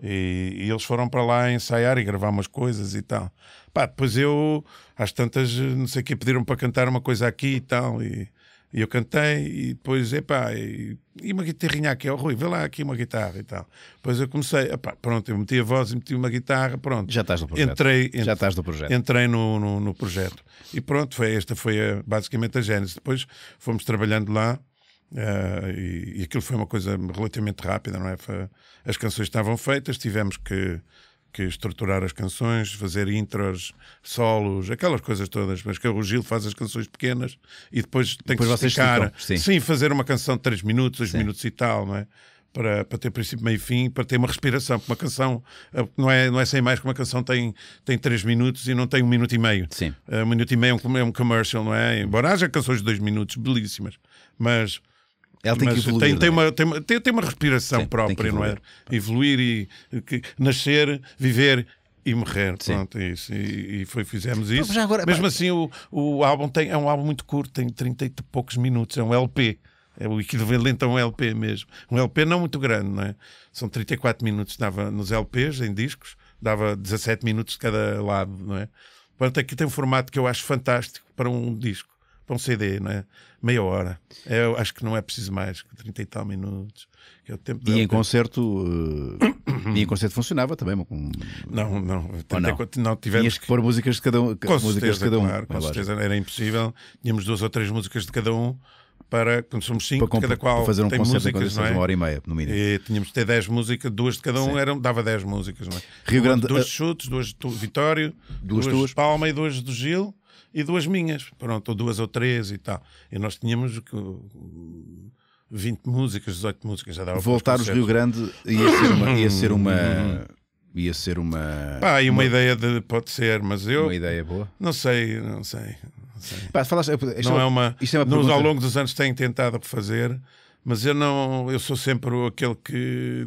E, e, eles foram para lá ensaiar e gravar umas coisas e tal. Pá, depois eu, às tantas, não sei o que, pediram para cantar uma coisa aqui e tal. E, e eu cantei e depois, epá, e, e uma guitarrinha aqui, ao Rui, vê lá aqui uma guitarra e tal. Depois eu comecei, epá, pronto, eu meti a voz e meti uma guitarra, pronto. Já estás no projeto. Entrei, Já estás no projeto. Entrei no, no, no projeto. E pronto, foi, esta foi a, basicamente a gênese. Depois fomos trabalhando lá. Uh, e, e, aquilo foi uma coisa relativamente rápida, não é? As canções estavam feitas, tivemos que, que estruturar as canções, fazer intros, solos, aquelas coisas todas, mas que o Gil faz as canções pequenas e depois tem depois que esticar. Sim. sim. fazer uma canção de 3 minutos, 2 minutos e tal, não é? Para, para ter princípio, meio e fim, para ter uma respiração, porque uma canção eh, não é, não é sem mais que uma canção tem, tem três minutos e não tem um minuto e meio. Sim. Uh, um minuto e meio é um, é um commercial, não é? Embora haja canções de dois minutos belíssimas, mas ela tem Mas que evoluir. Tem, tem, é? uma, tem, uma, tem, tem uma respiração Sim, própria, não é? Evoluir e que, nascer, viver e morrer, Sim. pronto, é isso. E, e foi, fizemos então, isso. Mas agora, Mesmo pá, assim, o, o álbum tem, é um álbum muito curto, tem 30 e poucos minutos, é um LP. É o equivalente a um LP mesmo. Um LP não muito grande, não é? São 34 minutos, dava nos LPs, em discos, dava 17 minutos de cada lado, não é? Portanto, aqui tem um formato que eu acho fantástico para um disco para um CD, não é? Meia hora. É, eu acho que não é preciso mais, 30 e tal minutos. Que é o tempo e em concerto. Eh, e em concerto funcionava também. Com... Não, não. não? não tivemos Tinhas que pôr músicas de cada um. Com músicas certeza, de cada um. Claro, com certeza. Era impossível. Tínhamos duas ou três músicas de cada um para quando somos cinco, para cada qual para fazer um tem concerto músicas, não é? uma hora e meia, no mínimo. E tínhamos de ter dez músicas, duas de cada um, eram, dava dez músicas, não é? Rio Grande, duas, duas dois eh, chutes, duas de Vitório, duas, duas, duas Palma e duas do Gil e duas minhas, pronto, ou duas ou três e tal. E nós tínhamos 20 músicas, 18 músicas, já dava Voltar os Rio Grande ia ser uma. Ia ser uma... Uhum. Ia ser uma. Pá, e uma, uma ideia de. Pode ser, mas eu. Uma ideia boa? Não sei, não sei. Não, sei. Pá, falaste, é, é, isto, não é, é uma. Isto é uma pergunta... Ao longo dos anos tenho tentado fazer, mas eu não. Eu sou sempre aquele que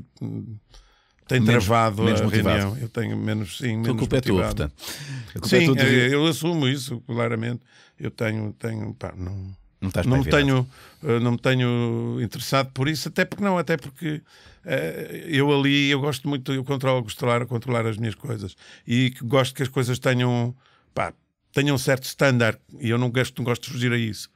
tem travado menos a motivado. reunião. Eu tenho menos, sim, menos culpa motivado. É tua, portanto. culpa é tua é é, eu assumo isso claramente. Eu tenho, tenho, pá, não, não, não me tenho, eh, não me tenho interessado por isso, até porque não, até porque eh, eu ali, eu gosto muito, eu controlo, controlar, controlar as minhas coisas e gosto que as coisas tenham, pá, tenham um certo estándar e eu não gosto, não gosto de fugir a isso.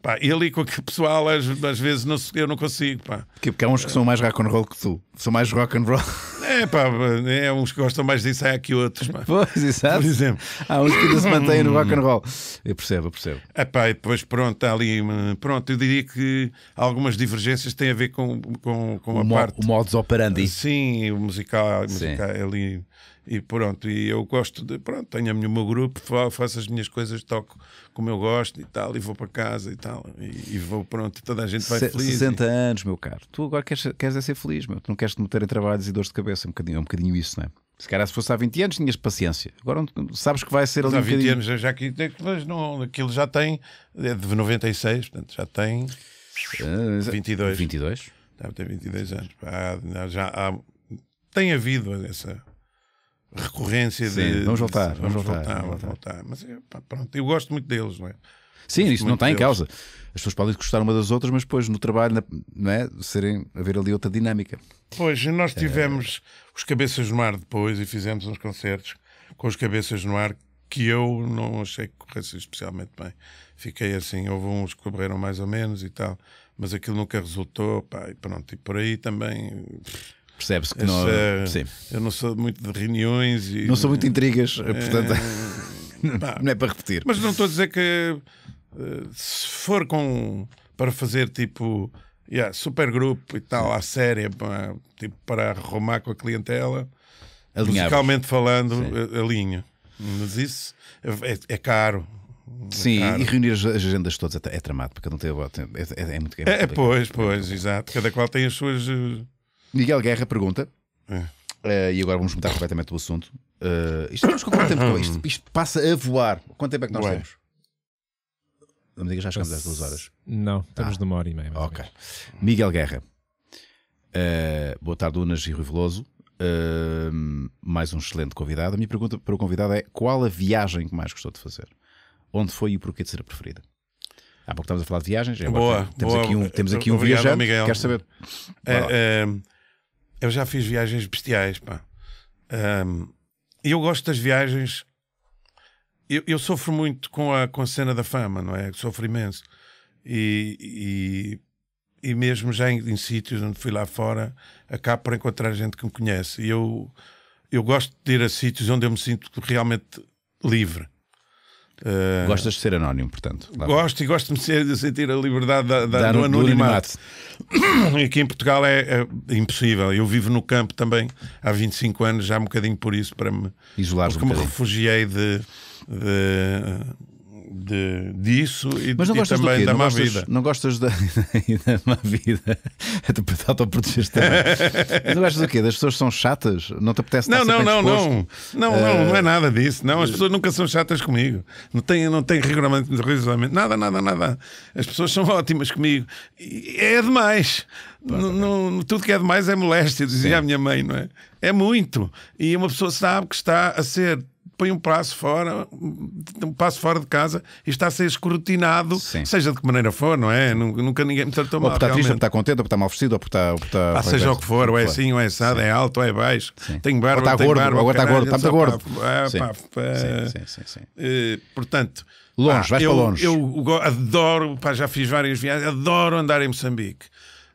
Pá, e ali com aquele pessoal, às, às vezes, não, eu não consigo. Pá. Porque, porque há uns que são mais rock and roll que tu, são mais rock and roll. É pá, é, uns que gostam mais de ensaio que outros. Mas... Pois, exato. Por exemplo. Há uns que ainda se mantêm no rock and roll. Hum. Eu percebo, eu percebo. É pá, e depois pronto, há ali. Hum, pronto, eu diria que algumas divergências têm a ver com, com, com a o parte. O modus operandi. Sim, o musical, musical Sim. ali e pronto, e eu gosto de. Pronto, tenho o meu grupo, faço as minhas coisas, toco como eu gosto e tal, e vou para casa e tal. E, e vou, pronto, e toda a gente vai Se, feliz. 60 e... anos, meu caro. Tu agora queres, queres é ser feliz, meu. Tu não queres te meter em trabalhos e dores de cabeça. Um bocadinho, um bocadinho isso, não é? Se calhar se fosse há 20 anos tinhas paciência. Agora sabes que vai ser ali. Há 20 bocadinho... anos já aqui, mas não, aquilo já tem. É de 96, portanto já tem. Uh, 22. 22? Deve ter 22 anos. Há, já há, tem havido essa recorrência Sim, de. Vamos voltar, de, vamos, voltar, voltar, vamos voltar. Mas Mas é, pá, pronto, eu gosto muito deles, não é? Sim, gosto isso não está em causa. As pessoas podem gostar uma das outras, mas depois no trabalho, na, não é? Serem, haver ali outra dinâmica. Pois, nós é. tivemos é... os Cabeças no Ar depois e fizemos uns concertos com os Cabeças no Ar que eu não achei que corresse especialmente bem. Fiquei assim, houve uns que correram mais ou menos e tal, mas aquilo nunca resultou, pá, e pronto. E por aí também. Pff, Percebe-se que não. eu não sou muito de reuniões e. Não sou muito de intrigas, é, portanto. É, não é para repetir. Mas não estou a dizer que eh, se for com para fazer tipo yeah, super grupo e tal, à séria, para, tipo, para arrumar com a clientela, Alinhavos. musicalmente falando, eh, alinho. Mas isso é, é caro. É sim, e reunir as agendas todas é, é tramado, porque não tem é, é, é muito é, é, é pois, pois, exato. Cada qual tem as suas eh, Miguel Guerra pergunta. Uh, e agora vamos mudar completamente o assunto. Uh, isto, estamos com quanto tempo isto? Isto passa a voar. Quanto tempo é que nós Ué. temos? Não me diga, já chegamos às duas horas. Não, estamos ah. numa hora e meia. Ok. Miguel Guerra. Uh, boa tarde, Unas e Rui Veloso. Uh, mais um excelente convidado. A minha pergunta para o convidado é: qual a viagem que mais gostou de fazer? Onde foi e porquê de ser a preferida? Há ah, pouco estávamos a falar de viagens. Boa, temos boa. aqui um, temos aqui um Obrigado, viajante. Miguel. Queres saber? É, é, eu já fiz viagens bestiais, pá. Um, eu gosto das viagens. Eu, eu, sofro muito com a, com a cena da fama, não é? Sofro imenso. E, e, e mesmo já em, em sítios onde fui lá fora, acabo por encontrar gente que me conhece. E eu, eu gosto de ir a sítios onde eu me sinto realmente livre. Uh... Gostas de ser anónimo, portanto. Lá gosto e gosto de, ser, de sentir a liberdade da, da, do, anonimato. aqui em Portugal é, é, impossível. Eu vivo no campo também há 25 anos, já um bocadinho por isso, para me isolar. Porque um me refugiei de, de de, disso e, Mas não e gostas também da não má gostas, vida. Não gostas da, da má vida? Até para autoproteger também. não gostas do quê? Das pessoas são chatas? Não te apetece Não, não, não, não. Não, não, não é eh, nada disso. Não, as pessoas nunca são chatas comigo. Não tem, não tem rigoramente, rigorosamente nada, nada, nada. As pessoas são ótimas comigo. é demais. No, no, tudo que é demais é moléstia, dizia Sim. a minha mãe, não é? É muito. E uma pessoa sabe que está a ser põe um passo fora, um passo fora de casa e está a ser escrutinado, Sim. seja de que maneira for, não é? Nunca ninguém me tratou mal. Ou porque está triste, ou está contente, ou porque está mal vestido, ou porque está. Ou porque está ah, seja o que for, ou é assim, ou é assado, é alto, ou é baixo, Sim. tem barba, ou está gordo, barba, agora está gordo, está muito então gordo. Sim. sim, sim, eh, portanto. Longe, ah, vais eu, para longe. Eu adoro, pá, já fiz várias viagens, adoro andar em Moçambique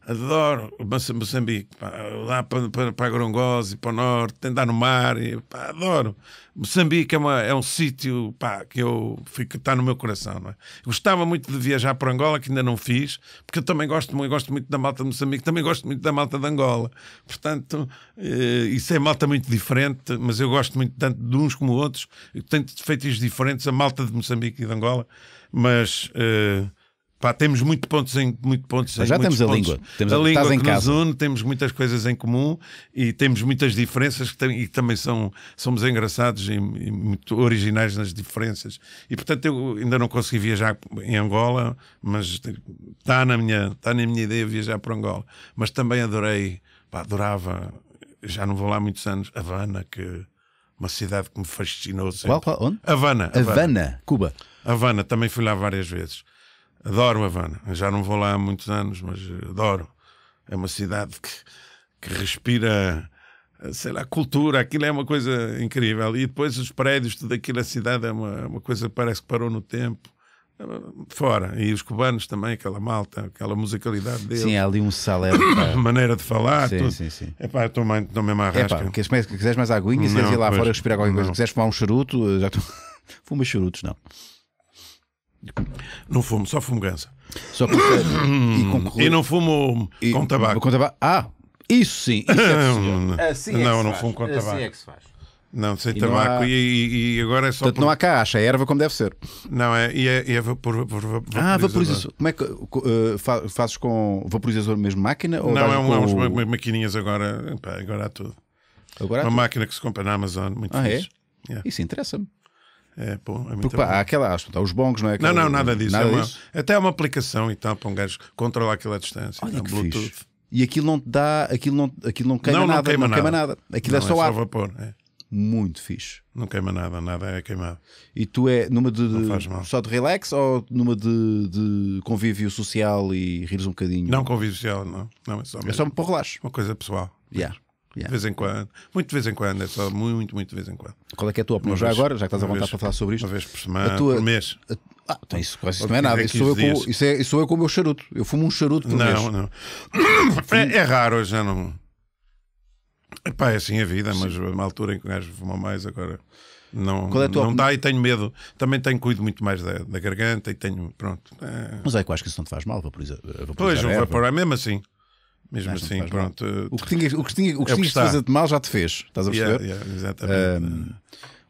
adoro Moçambique, pá, lá para, para, para a Grongose, para o norte, dar no mar, e, pá, adoro. Moçambique é, uma, é um sítio que eu fico, está no meu coração. Não é? Gostava muito de viajar para Angola, que ainda não fiz, porque eu também gosto, eu gosto muito da malta de Moçambique, também gosto muito da malta de Angola. Portanto, eh, isso é malta muito diferente, mas eu gosto muito tanto de uns como outros, tenho feitios diferentes, a malta de Moçambique e de Angola, mas. Eh, Pá, temos muito pontos em muito pontos já temos a língua temos a, a língua que nos casa. une temos muitas coisas em comum e temos muitas diferenças que tem, e também são somos engraçados e, e, muito originais nas diferenças e portanto eu ainda não consegui viajar em Angola mas está na minha está na minha ideia viajar para Angola mas também adorei pá, adorava já não vou lá há muitos anos Havana que uma cidade que me fascinou sempre. Qual, qual, onde? Havana Havana, Havana Cuba Havana também fui lá várias vezes Adoro Havana. Já não vou lá há muitos anos, mas eh, adoro. É uma cidade que, que respira, eh, sei lá, cultura. Aquilo é uma coisa incrível. E depois os prédios, tudo aquilo, a cidade é uma, uma coisa que parece que parou no tempo eh, fora. E os cubanos também, aquela malta, aquela musicalidade deles. Sim, há ali um salé. Tá- maneira de falar. Sim, tudo. sim, sim. Epá, estou bem, estou mesmo à rasca. Epá, quiseres mais aguinha, se queres ir lá pois, fora respirar água? não. coisa, quiseres fumar um charuto, já estou... Fuma charutos, não. Não fumo, só fumo ganza. Só porque... e, conclui... Hum, e não fumo e... com tabaco. Com tabaco. Ah, isso sim. Isso é, é assim é não, não fumo com é assim tabaco. Assim é que se faz. Não, sem e tabaco não há... e, e, agora é só. Portanto, por... não há cá, acha, é erva como deve ser. Não, é, e é, é vapor, vapor, vapor, Ah, Como é que uh, fa fazes com vaporizador mesmo máquina? não, é um, é com... umas maquininhas agora. Pá, agora há tudo. Agora há uma tudo. máquina que se compra na Amazon, muito ah, fixe. É? Yeah. Isso interessa-me. É, pô, é Porque, pá, há aquela aspa, os bongos, não é? Aquela, não, não, nada disso. Nada é uma, disso? Até é uma aplicação e tal para um gajo controlar aquela distância. Olha então, que Bluetooth. Fixe. E aquilo não te dá, aquilo não, aquilo não queima não, não nada, queima não queima nada. Aquilo é não, é só ar. É só vapor, é. Muito fixe. Não queima nada, nada é queimado. E tu é numa de, só de relax ou numa de, de convívio social e rires um bocadinho? Não, convívio social, não. não é só, é só para relax Uma coisa pessoal. Yeah. Yeah. De vez em quando. Muito de vez em quando, é só muito, muito de vez em quando. Qual é, é a tua opinião? Já agora, já que estás à vontade para falar sobre isto. Uma vez por semana, tua... por mês. A... Ah, então isso, isso não é nada. É isso sou, eu com, isso, é, isso sou eu com o meu charuto. Eu fumo um charuto por não, mês. Não, não. É, é raro, já não. Epá, é assim a vida, mas uma altura em que o gajo fuma mais, agora não, é não dá e tenho medo. Também tenho cuido muito mais da, da garganta e tenho. Pronto. É... Mas é que eu acho que isso não te faz mal, vaporiza, vaporizar. Pois, o vapor é mesmo assim. Mesmo assim, pronto. O que tinhas, o que tinhas, o que é de fazer de mal já te fez, estás a perceber? Yeah, yeah, exatamente. Um,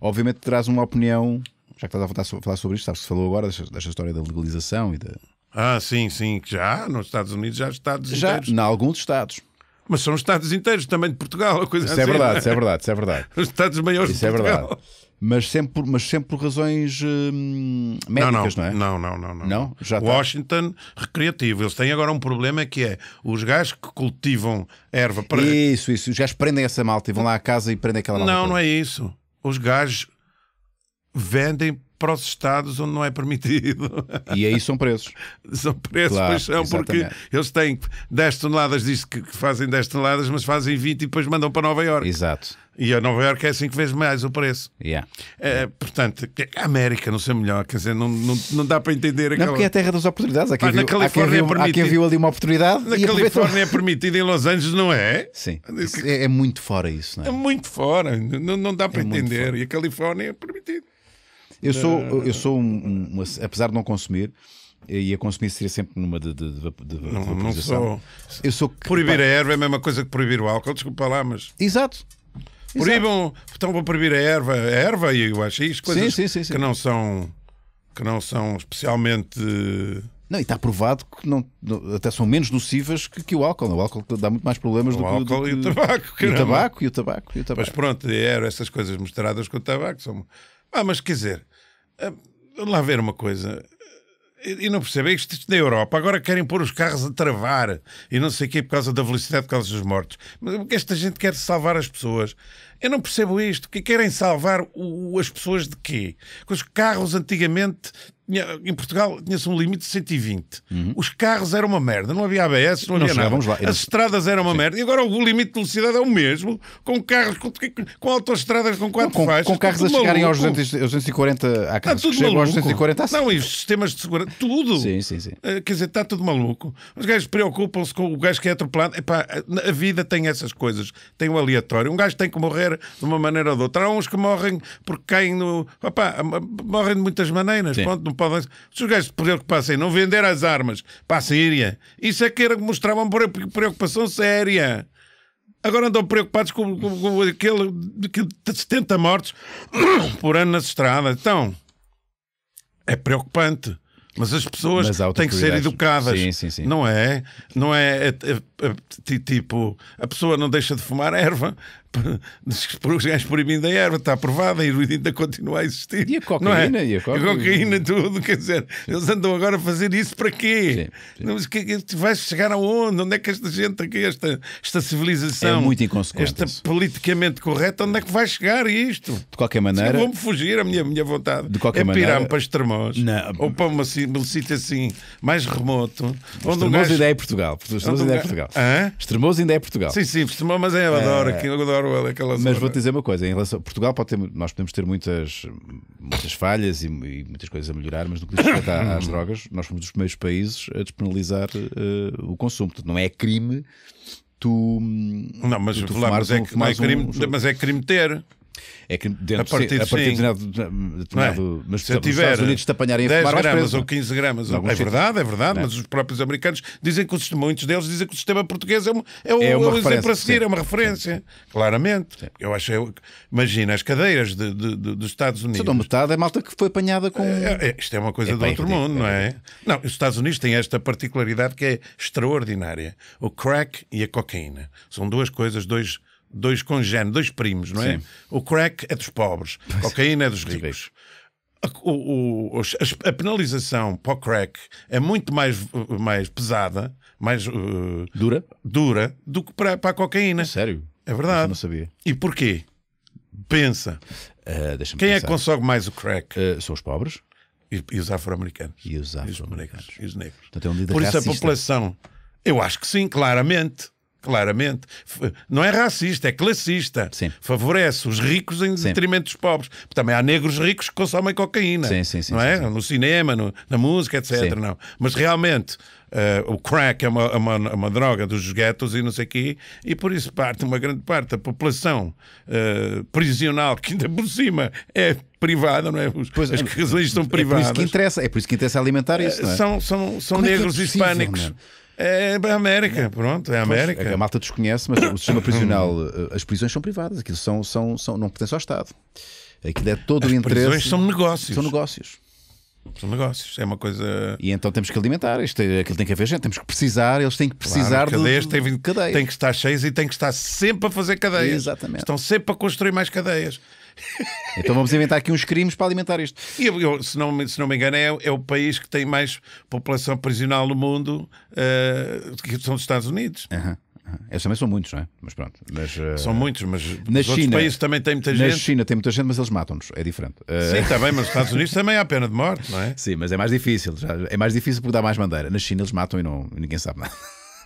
obviamente terás uma opinião, já que estás a falar sobre isto, sabes que se falou agora desta, desta história da legalização e da. Ah, sim, sim, que já nos Estados Unidos já Estados já, inteiros. Já, em alguns Estados. Mas são Estados inteiros, também de Portugal, a coisa isso é assim. É verdade, isso é verdade, isso é verdade. Os Estados maiores isso de Portugal. É verdade mas sempre por, mas sempre por razões hum, médicas, não, não, não é? Não, não, não. não. não? Tá. Washington, recreativo. Eles têm agora um problema que é os gajos que cultivam erva para. Isso, isso. Os gajos prendem essa malta e vão lá à casa e prendem aquela malta. Não, não é isso. Os gajos vendem para os estados onde não é permitido. E aí são presos. são presos, claro, pois são, porque eles têm 10 toneladas, diz que fazem 10 toneladas, mas fazem 20 e depois mandam para Nova Iorque. Exato. E a Nova Iorque é cinco vezes mais o preço. Yeah. É, portanto, a América, não sei melhor, quer dizer, não, não, não dá para entender aquela... Não, porque é a terra das oportunidades. Há quem, viu, Califórnia há quem viu, é há quem viu ali uma oportunidade. Na Califórnia é permitido, em Los Angeles não é? Sim. É, é, muito fora isso, não é? É muito fora, não, não dá é para é entender. E a Califórnia é permitido. Eu sou, eu sou um, um, um apesar de não consumir, eh, e a consumir seria sempre numa de, de, de, de não, não sou. Eu sou proibir pá, a erva é a mesma coisa que proibir o álcool, desculpa lá, mas. Exato. Proíbam, estão a proibir a erva, a erva e o axis, coisas sim, sim, sim, que não são que não são especialmente não, e está provado que não, até são menos nocivas que, que o álcool. O álcool dá muito mais problemas o do, álcool e o tabaco, que e o tabaco, e o tabaco, e o tabaco. Mas pronto, é, eram essas coisas misturadas com o tabaco. São... Ah, mas quer dizer, ah, lá ver uma coisa. E não percebo, é isto, isto na Europa, agora querem pôr os carros a travar e não sei o quê por causa da velocidade, por causa dos mortos. Mas esta gente quer é salvar as pessoas. Eu não percebo isto, que querem salvar o, as pessoas de quê? com os carros antigamente em Portugal tinha-se um limite de 120. Uhum. Os carros eram uma merda, não havia ABS, não, não havia nada. Lá, As estradas eram uma Sim. merda. E agora o limite de velocidade é o mesmo, com carros, com, com autoestradas com quatro com, faixas. Com tá carros a chegarem aos 240, há tá carros tudo maluco. aos 240 assim. Não, e os sistemas de segurança, tudo. Sim, sim, sim. Uh, quer dizer, está tudo maluco. Os gajos preocupam-se com o gajo que é atropelado. Epá, a vida tem essas coisas, tem o aleatório. Um gajo tem que morrer de uma maneira ou de outra. Há uns que morrem porque caem no. Epá, morrem de muitas maneiras. Pronto, não podem. Se os gajos se preocupassem em passem não vender as armas para a Síria, isso é que era que mostravam preocupação séria. Agora andam preocupados com, com, com aquele, de 70 mortes por ano nas estradas. Então, é preocupante. Mas as pessoas Mas têm que ser educadas. Sim, sim, sim. Não é? Não é, é, é, é, tipo, a pessoa não deixa de fumar erva, os gajos proibindo a erva, está aprovada, a heroína ainda continua a existir. E a cocaína, é? e a cocaína. A cocaína, tudo, quer dizer, eles andam agora a fazer isso para quê? Sim, sim. Não, que, vais chegar aonde? Onde é que esta gente aqui, esta, esta civilização, é muito inconsequente esta politicamente correta, onde é que vai chegar isto? De qualquer maneira. vamos fugir, a minha, a minha vontade. De qualquer é maneira. para Estremoz, ou para uma, um sítio assim, mais remoto. Estremoz um gajo... ainda é Portugal. Estremoz ainda é Portugal. Hã? Estremoz ainda é Portugal. Sim, sim, Estremoz, mas é, eu é. adoro, é... aqui, eu adoro Orwell aquela zona. Mas vou-te dizer uma coisa, em relação a Portugal pode ter, nós podemos ter muitas, muitas falhas e, e muitas coisas a melhorar, mas no que diz respeito às drogas, nós fomos dos primeiros países a despenalizar uh, o consumo. Portanto, não é crime tu. Não, mas, tu falar, mas, é, mas é crime, um... mas é crime ter. É que dentro, a partir, sim, de eh, determinado. é? Mas, se tiver Estados Unidos te 10 gramas ou 15 gramas. Ou, é verdade, é verdade, não. É? mas os próprios americanos dizem que sistema, muitos deles dizem que o sistema português é, um, é, é uma seguir, é uma referência. Sim. Claramente. Sim. Eu acho. Eu, imagina, as cadeiras de, de, de, dos Estados Unidos. Toda metade é malta que foi apanhada com. É, é, é isto é uma coisa do outro mundo, não é? Não, os Estados Unidos têm esta particularidade que é extraordinária: o crack e a cocaína. São duas coisas, dois dois congêneres, dois primos, não é? Sim. O crack é dos pobres, a é. cocaína é dos ricos. A, o, o, a, a penalização para o crack é muito mais, mais pesada, mais uh, dura? dura do que para, para a cocaína. É sério? É verdade. não sabia. E porquê? Pensa. Uh, Quem pensar. é que consome mais o crack? Uh, são os pobres. E, e os afro-americanos. E os afro-americanos. E os negros. Portanto, é um Por isso a população, eu acho que sim, claramente claramente. Não é racista, é classista. Sim. Favorece os ricos em detrimento dos pobres. Também há negros ricos que consomem cocaína. Sim, sim, sim, não é? No cinema, no, na música, etc. Não. Mas realmente. Uh, o crack é uma, é uma, é uma, droga dos guetos e não sei o quê, e por isso parte, uma grande parte da população uh, prisional, que ainda por cima é privada, não é? Os, pois, as razões é, são privadas. É por isso que interessa, é por isso que interessa alimentar isso. Eh, é? São, são, são é negros é possível, hispânicos. É para é a América, não. É. pronto, é a América. Pois, é a malta desconhece, mas o sistema prisional, eh, as prisões são privadas, aquilo são, são, são, não pertence ao Estado. Aquilo é todo as o interesse. As prisões são negócios. São negócios. São negócios, é uma coisa. E então temos que alimentar, isto, aquilo tem que haver gente, temos que precisar, eles têm que precisar claro, cadeias, têm vindo cadeias. Tem que estar cheias e tem que estar sempre a fazer cadeias. Exatamente. Estão sempre a construir mais cadeias. Então vamos inventar aqui uns crimes para alimentar isto. E eu, eu, se, não, se não me engano, é, é, o país que tem mais população prisional no mundo, uh, que são os Estados Unidos. Uhum. também são muitos, não é? Mas pronto. Mas, uh... São muitos, mas na China, países também têm muita gente. Na China tem muita gente, mas eles matam-nos, é diferente. Uh... Sim, também, tá mas nos Estados Unidos também há pena de morte, não é? Sim, mas é mais difícil, já. é mais difícil porque dá mais bandeira. Na China eles matam e não, ninguém sabe nada.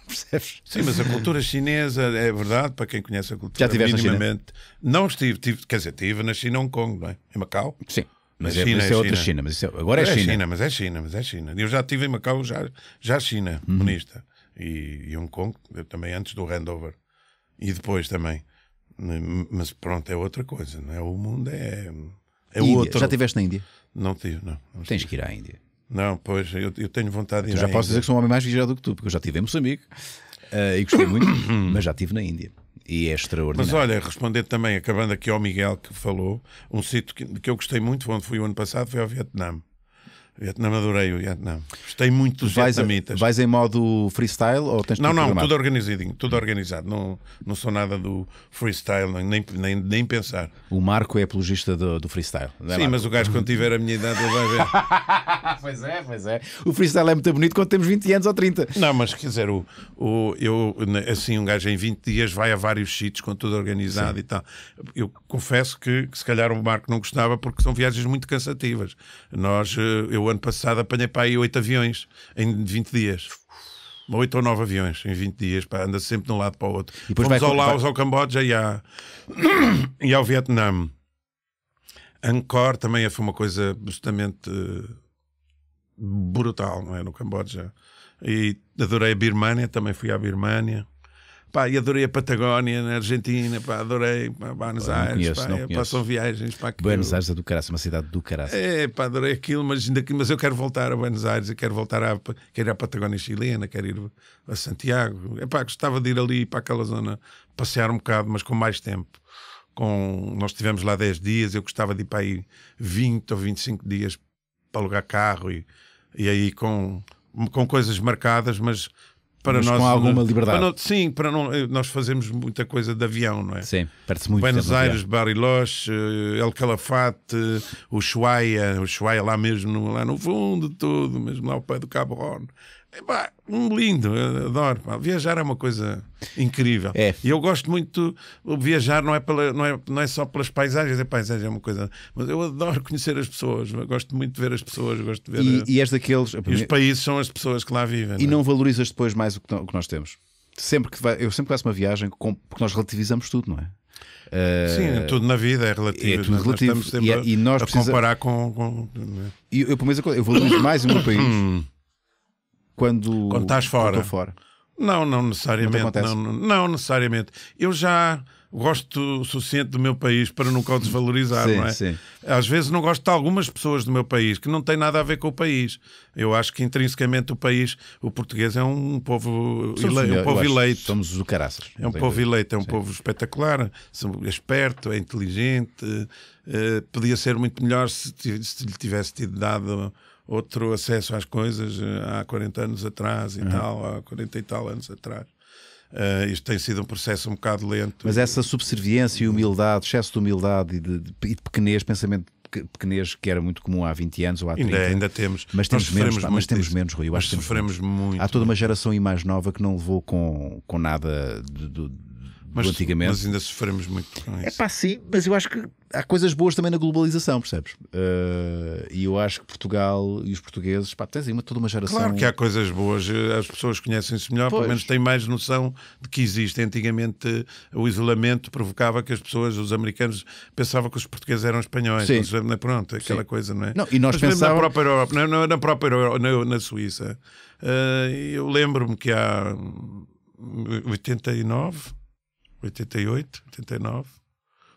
Percebes? Sim, mas a cultura chinesa é verdade, para quem conhece a cultura Já tiveste minimamente. Na China? Não estive, tive, quer dizer, estive na China Hong Kong, não é? Em Macau? Sim. Mas, mas é, é, é, outra China. China mas é, agora é, é China. China. Mas é China, mas é China. Eu já estive em Macau, já, já China, uhum. comunista. E, e Hong Kong, também antes do handover. E depois também. Hum, mas pronto, é outra coisa, não é? O mundo é, é Índia. outro. Já estiveste na Índia? Não tive, não. não Tens que ir à Índia. Não, pois, eu, eu tenho vontade de ir Já posso dizer que sou um homem mais viajado do que tu, porque eu já tive em Moçambique uh, e gostei muito, mas já estive na Índia. E é extraordinário. Mas olha, responder também, acabando aqui ao Miguel que falou, um sítio que, que eu gostei muito, onde fui o ano passado, foi ao Vietnã. Vietnã adorei o Vietnã. Gostei muito dos vais, vietnamitas. Vais em modo freestyle ou tens Não, não, tudo organizadinho, tudo organizado. Não, não sou nada do freestyle, nem, nem, nem pensar. O Marco é apologista do, do freestyle. É Sim, Marco? mas o gajo quando tiver a minha idade ele vai ver. pois é, pois é. O freestyle é muito bonito quando temos 20 anos ou 30. Não, mas quer dizer, o, o, eu, né, assim, um gajo em 20 dias vai a vários sítios com tudo organizado Sim. e tal. Eu confesso que, que se calhar o Marco não gostava porque são viagens muito cansativas. Nós, eh, eu ano passado apanhei para aí oito aviões em 20 dias. Oito ou nove aviões em 20 dias, pá, anda sempre de um lado para o outro. E depois Fomos vai... ao Laos, vai... ao Camboja e, à... e ao Vietnã. Angkor também foi uma coisa absolutamente eh, brutal, não é? No Camboja. E adorei a Birmania, também fui à Birmania. Pá, e adorei a Patagónia na Argentina, pá, adorei pá, Buenos Aires, conheço, pá, pá, são é, viagens. Pá, Buenos Aires é do Caraça, uma cidade do Caraça. É, pá, adorei aquilo, mas, ainda, aqui mas eu quero voltar a Buenos Aires, eu quero voltar a quero ir à Patagónia chilena, quero ir a Santiago. É, pá, gostava de ir ali para aquela zona, passear um bocado, mas com mais tempo. Com, nós estivemos lá 10 dias, eu gostava de ir para aí 20 ou 25 dias para alugar carro e, e aí com, com coisas marcadas, mas para mas nós. Com alguma liberdade. Para, sim, para não, eh, nós fazemos muita coisa de avião, não é? Sim, parece muito. Buenos Aires, Bariloche, eh, El Calafate, o eh, Ushuaia, o Ushuaia lá mesmo, lá no fundo de tudo, mesmo lá ao pé do Cabo Horn. Epá, lindo, adoro. Pá. Viajar é uma coisa incrível. É. E eu gosto muito. Viajar não é, pela, não é, não é só pelas paisagens, a é paisagem é uma coisa. Mas eu adoro conhecer as pessoas, gosto muito de ver as pessoas, gosto de ver. E, a... e és daqueles. E os países são as pessoas que lá vivem. E não, é? não valorizas depois mais o que, o que, nós temos. Sempre que vai, eu sempre faço uma viagem com, porque nós relativizamos tudo, não é? Uh, Sim, tudo na vida é relativo. É tudo relativo. Nós e, é- e, nós a precisa... comparar com. com... É? Eu, eu, eu, eu valorizo mais o meu país. quando, quando estás fora. fora. Não, não necessariamente. Não, não, não, necessariamente. Eu já gosto o suficiente do meu país para nunca o desvalorizar, sim, não é? Sim. Às vezes não gosto de algumas pessoas do meu país que não têm nada a ver com o país. Eu acho que intrinsecamente o país, o português é um povo, é um povo eleito. Somos os caraças. É um povo eleito, é um sim. povo espetacular, é esperto, é inteligente. Uh, podia ser muito melhor se, se lhe tivesse tido dado outro acesso às coisas eh, há 40 anos atrás e uhum. tal, há 40 e tal anos atrás. Uh, isto tem sido um processo um bocado lento. Mas essa subserviência e humildade, excesso de humildade e de, de, de pequenez, pensamento pequenez que era muito comum há 20 anos ou há 30 ainda, ainda temos mas temos menos mas temos menos Rui eu acho que sofremos muito. muito há toda uma geração e mais nova que não levou com, com nada de, de mas, antigamente. Mas ainda sofremos muito com é isso. É pá, sim, mas eu acho que há coisas boas também na globalização, percebes? Uh, e eu acho que Portugal e os portugueses, pá, tens aí uma, toda uma geração. Claro que há coisas boas, eh, as pessoas conhecem-se melhor, pois. pelo menos têm mais noção de que existe. Antigamente eh, o isolamento provocava que as pessoas, os americanos, pensavam que os portugueses eram espanhóis. Sim. Mas, é pronto, é aquela sim. coisa, não é? Não, e nós mas pensávamos... na própria Europa, na, própria Europa, na, na Suíça, uh, eu lembro-me que há 89 hum, 88, 89.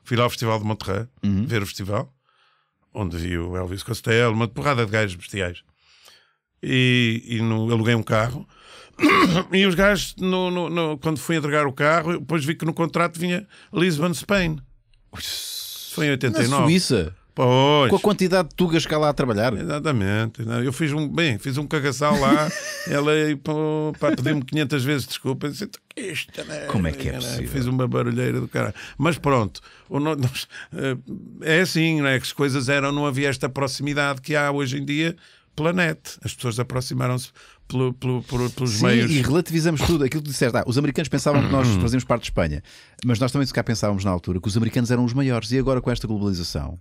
Fui lá ao Festival de Monterrey, uhum. ver o festival, onde vi o Elvis Costello, uma porrada de gajos bestiais. E, e no, aluguei um carro. e os gajos, no, no, no, quando fui entregar o carro, depois vi que no contrato vinha Lisbon, Spain. Foi em 89. Na Suíça? Pois. Com a quantidade de tugas que há lá a trabalhar. Exatamente. Eu fiz um, bem, fiz um cagaçal lá, ela pediu-me 500 vezes desculpa. Disse, então, isto, né? Como é que é né, possível? Fiz uma barulheira do cara. Mas pronto, nós, eh, é assim, não é? Que as coisas eram, não havia esta proximidade que há hoje em dia pela net. As pessoas aproximaram-se pelo, pelo, pelo, pelos Sim, meios. E relativizamos tudo aquilo que disseste. Ah, os americanos pensavam que nós uhum. fazíamos parte de Espanha, mas nós também se cá pensávamos na altura que os americanos eram os maiores. E agora com esta globalização,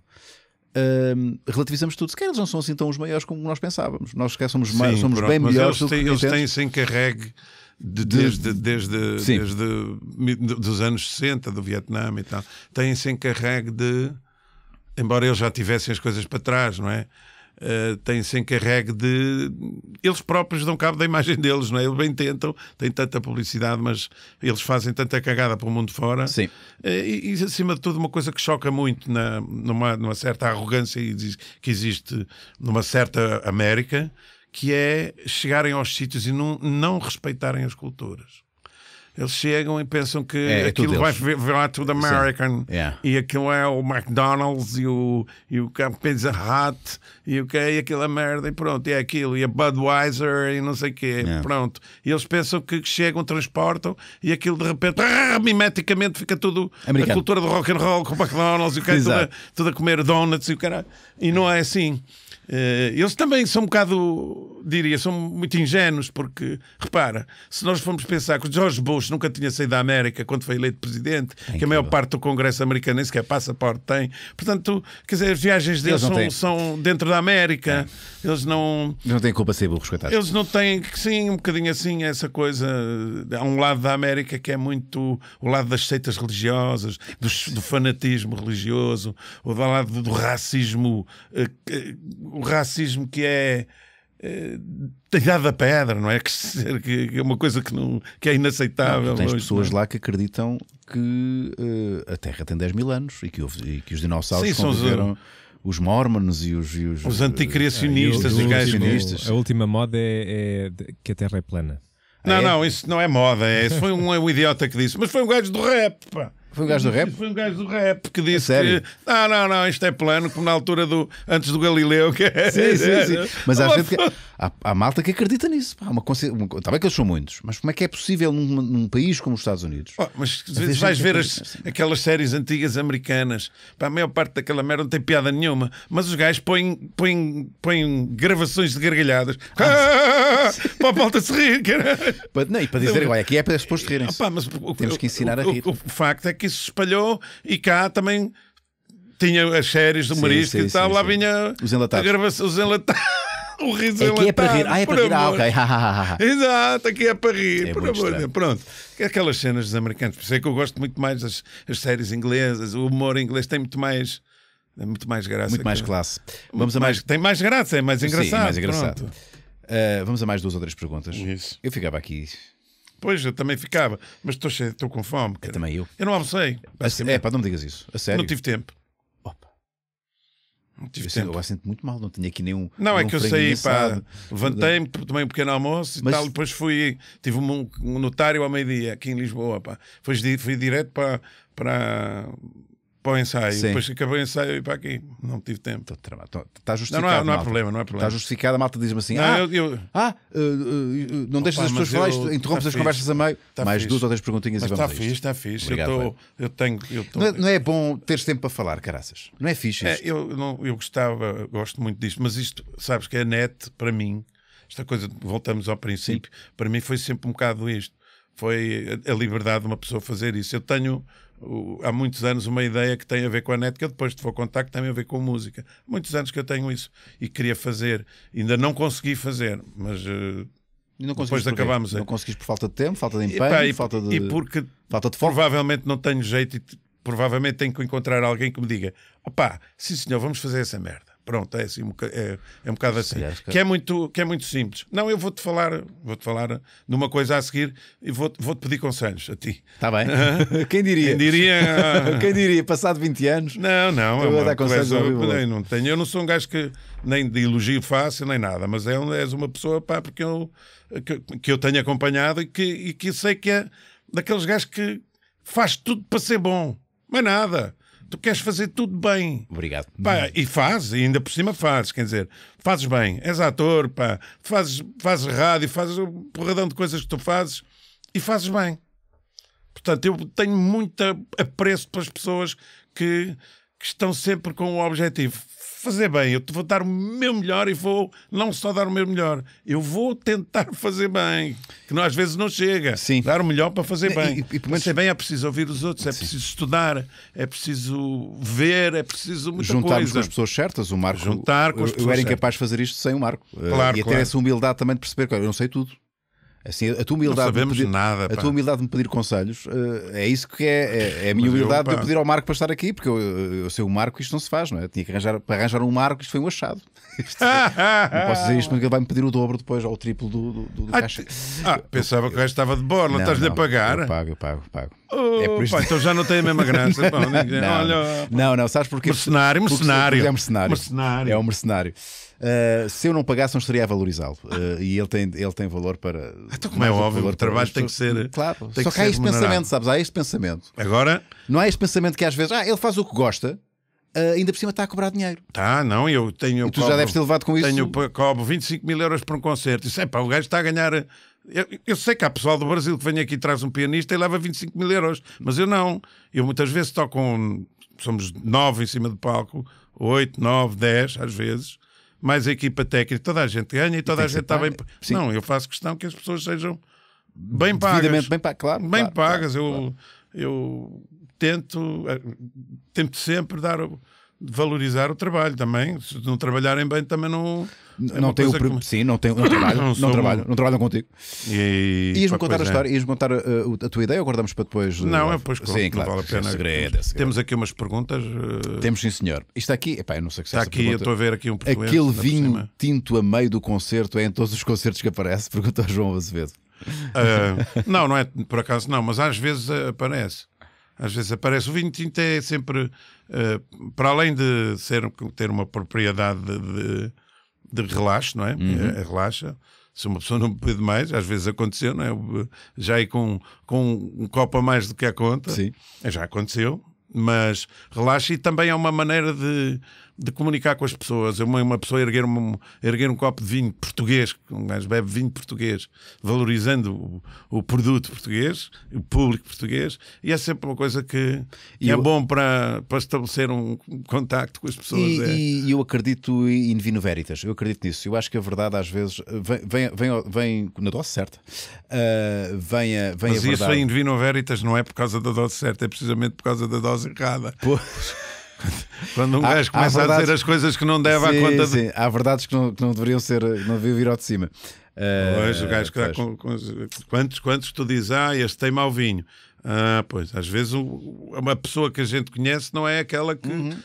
um, relativizamos tudo. Se calhar eles não são assim tão os maiores como nós pensávamos. Nós se somos, Sim, mais, somos pronto, bem melhores. Eles, têm, eles têm se encarregue de, desde, desde, desde dos anos 60, do Vietnã e tal, têm se encarregue de. Embora eles já tivessem as coisas para trás, não é? uh, eh, têm-se encarregue de. Eles próprios dão cabo da imagem deles, não é? Eles bem tentam, têm tanta publicidade, mas eles fazem tanta cagada para o mundo fora. Sim. Uh, e, e, acima de tudo, uma coisa que choca muito na, numa, numa certa arrogância que existe numa certa América, que é chegarem aos sítios e não, não respeitarem as culturas. Eles chegam e pensam que é, é aquilo vai virar tudo American. Yeah. E aquilo é o McDonald's e o, e o Pizza Hut e o que é aquela merda e pronto, e é aquilo. E a Budweiser e não sei o quê. Yeah. Pronto. E eles pensam que chegam, transportam e aquilo de repente, ah, mimeticamente, fica tudo a cultura do rock and roll com o McDonald's e o que é, tudo, a, tudo a comer donuts e o cara. E não é assim. Eh, eles também são um bocado, diria, são muito ingênuos, porque, repara, se nós formos pensar que o George Bush nunca tinha saído da América quando foi eleito presidente, é que a maior parte do Congresso americano nem sequer passaporte tem, portanto, quer dizer, as viagens deles são, são, dentro da América, é. eles não. Eles não têm culpa de ser burros, coitados. Eles não têm, sim, um bocadinho assim, essa coisa. Há um lado da América que é muito o lado das seitas religiosas, do, do fanatismo religioso, ou do lado do racismo. Eh, o racismo que é eh, talhado da pedra, não é? Que, é uma coisa que, não, que é inaceitável. Não, tens hoje, pessoas não. É? lá que acreditam que uh, a Terra tem 10 mil anos e que, houve, e que os dinossauros Sim, conviveram... São os, mormons e os, e os, os anticriacionistas, é, os, os, A última moda é, é que a Terra é plana Não, ah, é? não, isso não é moda. É, isso foi um, é um idiota que disse, mas foi um gajo do rap, pá. Foi um gajo do rap? Foi um gajo do rap que disse que não, não, não, isto é plano, como na altura do antes do Galileu. Que... É- sim, sim, sim. Mas há, gente que, há, há malta que acredita nisso. Há uma consci... Está bem que eles são muitos, mas como é que é possível num, num país como os Estados Unidos? Oh, mas às vezes vais é ver as, assim. aquelas séries antigas americanas. Pá, a maior parte daquela merda não tem piada nenhuma, mas os gajos põem, põem, põem gravações de gargalhadas ah, ah, para a malta se rir. Para, não, e para dizer, olha, aqui é para as pessoas rirem. Ah, Temos que ensinar a rir. o, o, o facto é que que isso se espalhou e cá também tinha as séries do Marisco e tal, sim, lá sim. vinha os enlatados. A gravação, os enlatados. o riso aqui é, é, é para rir. Ah, é para rir. Ah, ok. Exato, aqui é para rir. É por amor. Estranho. Pronto. É aquelas cenas dos americanos. Por isso é que eu gosto muito mais das as séries inglesas. O humor inglês tem muito mais. É muito mais graça. Muito mais classe. Vamos muito a mais... mais... Tem mais graça, é mais engraçado. Sim, é mais engraçado. Uh, vamos a mais duas ou três perguntas. Isso. Eu ficava aqui Pois, eu também ficava. Mas estou cheio, estou com fome. Cara. também eu. Eu não almocei. É, pá, não me digas isso. A sério. Não tive tempo. Opa. Não tive eu tempo. eu sinto muito mal, não tinha aqui nenhum. Não, é nenhum é que eu saí, pá. Levantei-me, tomei um pequeno almoço Mas... e tal. Depois fui. Tive um, um notário ao meio-dia aqui em Lisboa, pá. Fui, fui direto para. para para o ensaio, Sim. depois acabou o ensaio e para aqui. Não tive tempo. Está justificado. Não, não, há, não há problema, não há problema. Está justificado, a malta diz-me assim: não, ah, eu, eu... ah eh, eh, eh, não deixas as pessoas falar, interrompes tá as fixe. conversas a meio. Tá Mais fixe. duas ou três perguntinhas mas e tá vamos Está fixe, está fixe. Obrigado, eu, tô, eu tenho. Eu tô... não, é, não, é, bom teres tempo para falar, caraças. Não é fixe. É, eu, não, eu gostava, gosto muito disto, mas isto, sabes que a é net, para mim, esta coisa, voltamos ao princípio, Sim. para mim foi sempre um bocado isto. Foi a liberdade de uma pessoa fazer isso. Eu tenho há muitos anos uma ideia que tem a ver com a net, que eu depois te vou contar, que tem a ver com música. muitos anos que eu tenho isso e queria fazer. Ainda não consegui fazer, mas uh, depois acabámos. Não conseguis por falta de tempo, falta de empenho, e, pá, e, falta de. E porque falta de provavelmente não tenho jeito e provavelmente tenho que encontrar alguém que me diga: opá, sim senhor, vamos fazer essa merda. Pronto, é, assim, é, é um bocado assim. Que... é muito, que é muito simples. Não, eu vou-te falar, vou-te falar de uma coisa a seguir e vou-te vou pedir conselhos a ti. Está bem. Quem diria? Quem diria? Quem diria? Passado 20 anos. Não, não. Eu vou dar conselhos Não tenho. Eu não sou um gajo que nem de elogio fácil, nem nada, mas é, és uma pessoa pá, porque eu, que, que eu tenho acompanhado e que, e que sei que é daqueles gajos que faz tudo para ser bom. Mas nada tu queres fazer tudo bem. Obrigado. Pá, e faz, e ainda por cima faz, quer dizer, fazes bem, és ator, pá, fazes, fazes rádio, fazes um porradão de coisas que tu fazes e fazes bem. Portanto, eu tenho muito apreço pelas pessoas que, que estão sempre com o objetivo fazer bem, eu vou dar o meu melhor e vou não só dar o meu melhor, eu vou tentar fazer bem, que não, às vezes não chega. Sim. Dar o melhor para fazer bem. E, e, e, para mas... ser bem é preciso ouvir os outros, é Sim. preciso estudar, é preciso ver, é preciso muita Juntarmos coisa. com as pessoas certas, o Marco. Juntar com as eu, pessoas Eu era incapaz de fazer isto sem o Marco. Eh, claro, e ter essa humildade também de perceber que eu não sei tudo. Assim, a tua humildade. Não sabemos pedir, nada. Pá. A tua humildade de me pedir conselhos eh, é isso que é. É, é a minha humildade eu, de eu pedir ao Marco para estar aqui, porque eu, eu sei o Marco isto não se faz, não é? Tinha que arranjar, para arranjar um Marco, isto foi um achado. não posso dizer isto, porque ele vai-me pedir o dobro depois, ou o triplo do, do, do, do ah, caixa. Ah, pensava que o resto estava de borla, estás-lhe a pagar. Eu pago, eu pago, pago. Oh, é por Pá, então já não tem a mesma graça. não, não, olha, não, não, sabes Mercenário, mercenário. Porque, é mercenário. mercenário. É um mercenário. Eh, se eu não pagasse, não estaria a valorizá-lo. Uh, e ele tem, ele tem valor para. Então, como é óbvio, o trabalho tem que ser. Claro, só que, que há este pensamento, sabes? Há este pensamento. Agora. Não há este pensamento que às vezes, ah, ele faz o que gosta. Uh, ainda por cima está a cobrar dinheiro. Tá, não, eu tenho. E tu cobro, já deves ter levado com isso. Tenho, cobro 25 mil euros para um concerto. Isso é pá, o gajo está a ganhar. Eu, eu, sei que há pessoal do Brasil que vem aqui e traz um pianista e leva 25 mil euros, mas eu não. Eu muitas vezes toco. Um, somos nove em cima do palco, oito, nove, dez, às vezes mais a equipa técnica, toda a gente ganha e toda e a gente está bem. Sim. Não, eu faço questão que as pessoas sejam bem pagas. Bem, pa... claro, bem claro, pagas. Claro, eu, eu tento, eh, tento sempre dar, valorizar o trabalho também. Se não trabalharem bem, também não. É não, tem o, que... Sim, não tem não trabalho, não, não trabalho, não trabalham contigo. E ias-me contar a é. história, ias-me contar uh, a, tua ideia ou guardamos para depois? Uh, não, é depois claro, Sim, claro. Vale a pena. É segredo, é segredo. Temos aqui umas perguntas. Uh, Temos sim, senhor. Isto aqui, epá, eu não sei o que Está aqui, estou a ver aqui um Aquele vinho tinto a meio do concerto é em todos os concertos que aparece? Perguntou João Azevedo. Uh, não, não é por acaso não, mas às vezes aparece. Às vezes aparece. O vinho tinto é sempre, uh, para além de ser, ter uma propriedade de, de relaxo, não é? Uhum. É, é, relaxa. Se uma pessoa não beber demais, às vezes aconteceu, não é? Eh, já aí com, com um copo a mais do que a conta, Sim. Eh, já aconteceu, mas relaxa e também é uma maneira de de comunicar com as pessoas. Uma, uma pessoa erguer, erguer um copo de vinho português, um gajo bebe vinho português, valorizando o, o, produto português, o público português, e é sempre uma coisa que e é eu... bom para, para estabelecer um contacto com as pessoas. E, é. e eu acredito em Divino Veritas, eu acredito nisso. Eu acho que a verdade às vezes vem, vem, vem, vem na dose certa. Uh, vem a, vem Mas a isso verdade. em Divino Veritas não é por causa da dose certa, é precisamente por causa da dose errada. Pois. Quando um há, gajo começa verdades... a dizer as coisas que não deve sim, à conta sim. Há verdades que não, que não deveriam ser, não deviam vir ao de cima. Hoje uh, o eh, gajo que com, com, quantos, quantos tu dizes, ah, este tem mau vinho. Ah, pois, às vezes uma pessoa que a gente conhece não é aquela que, uhum.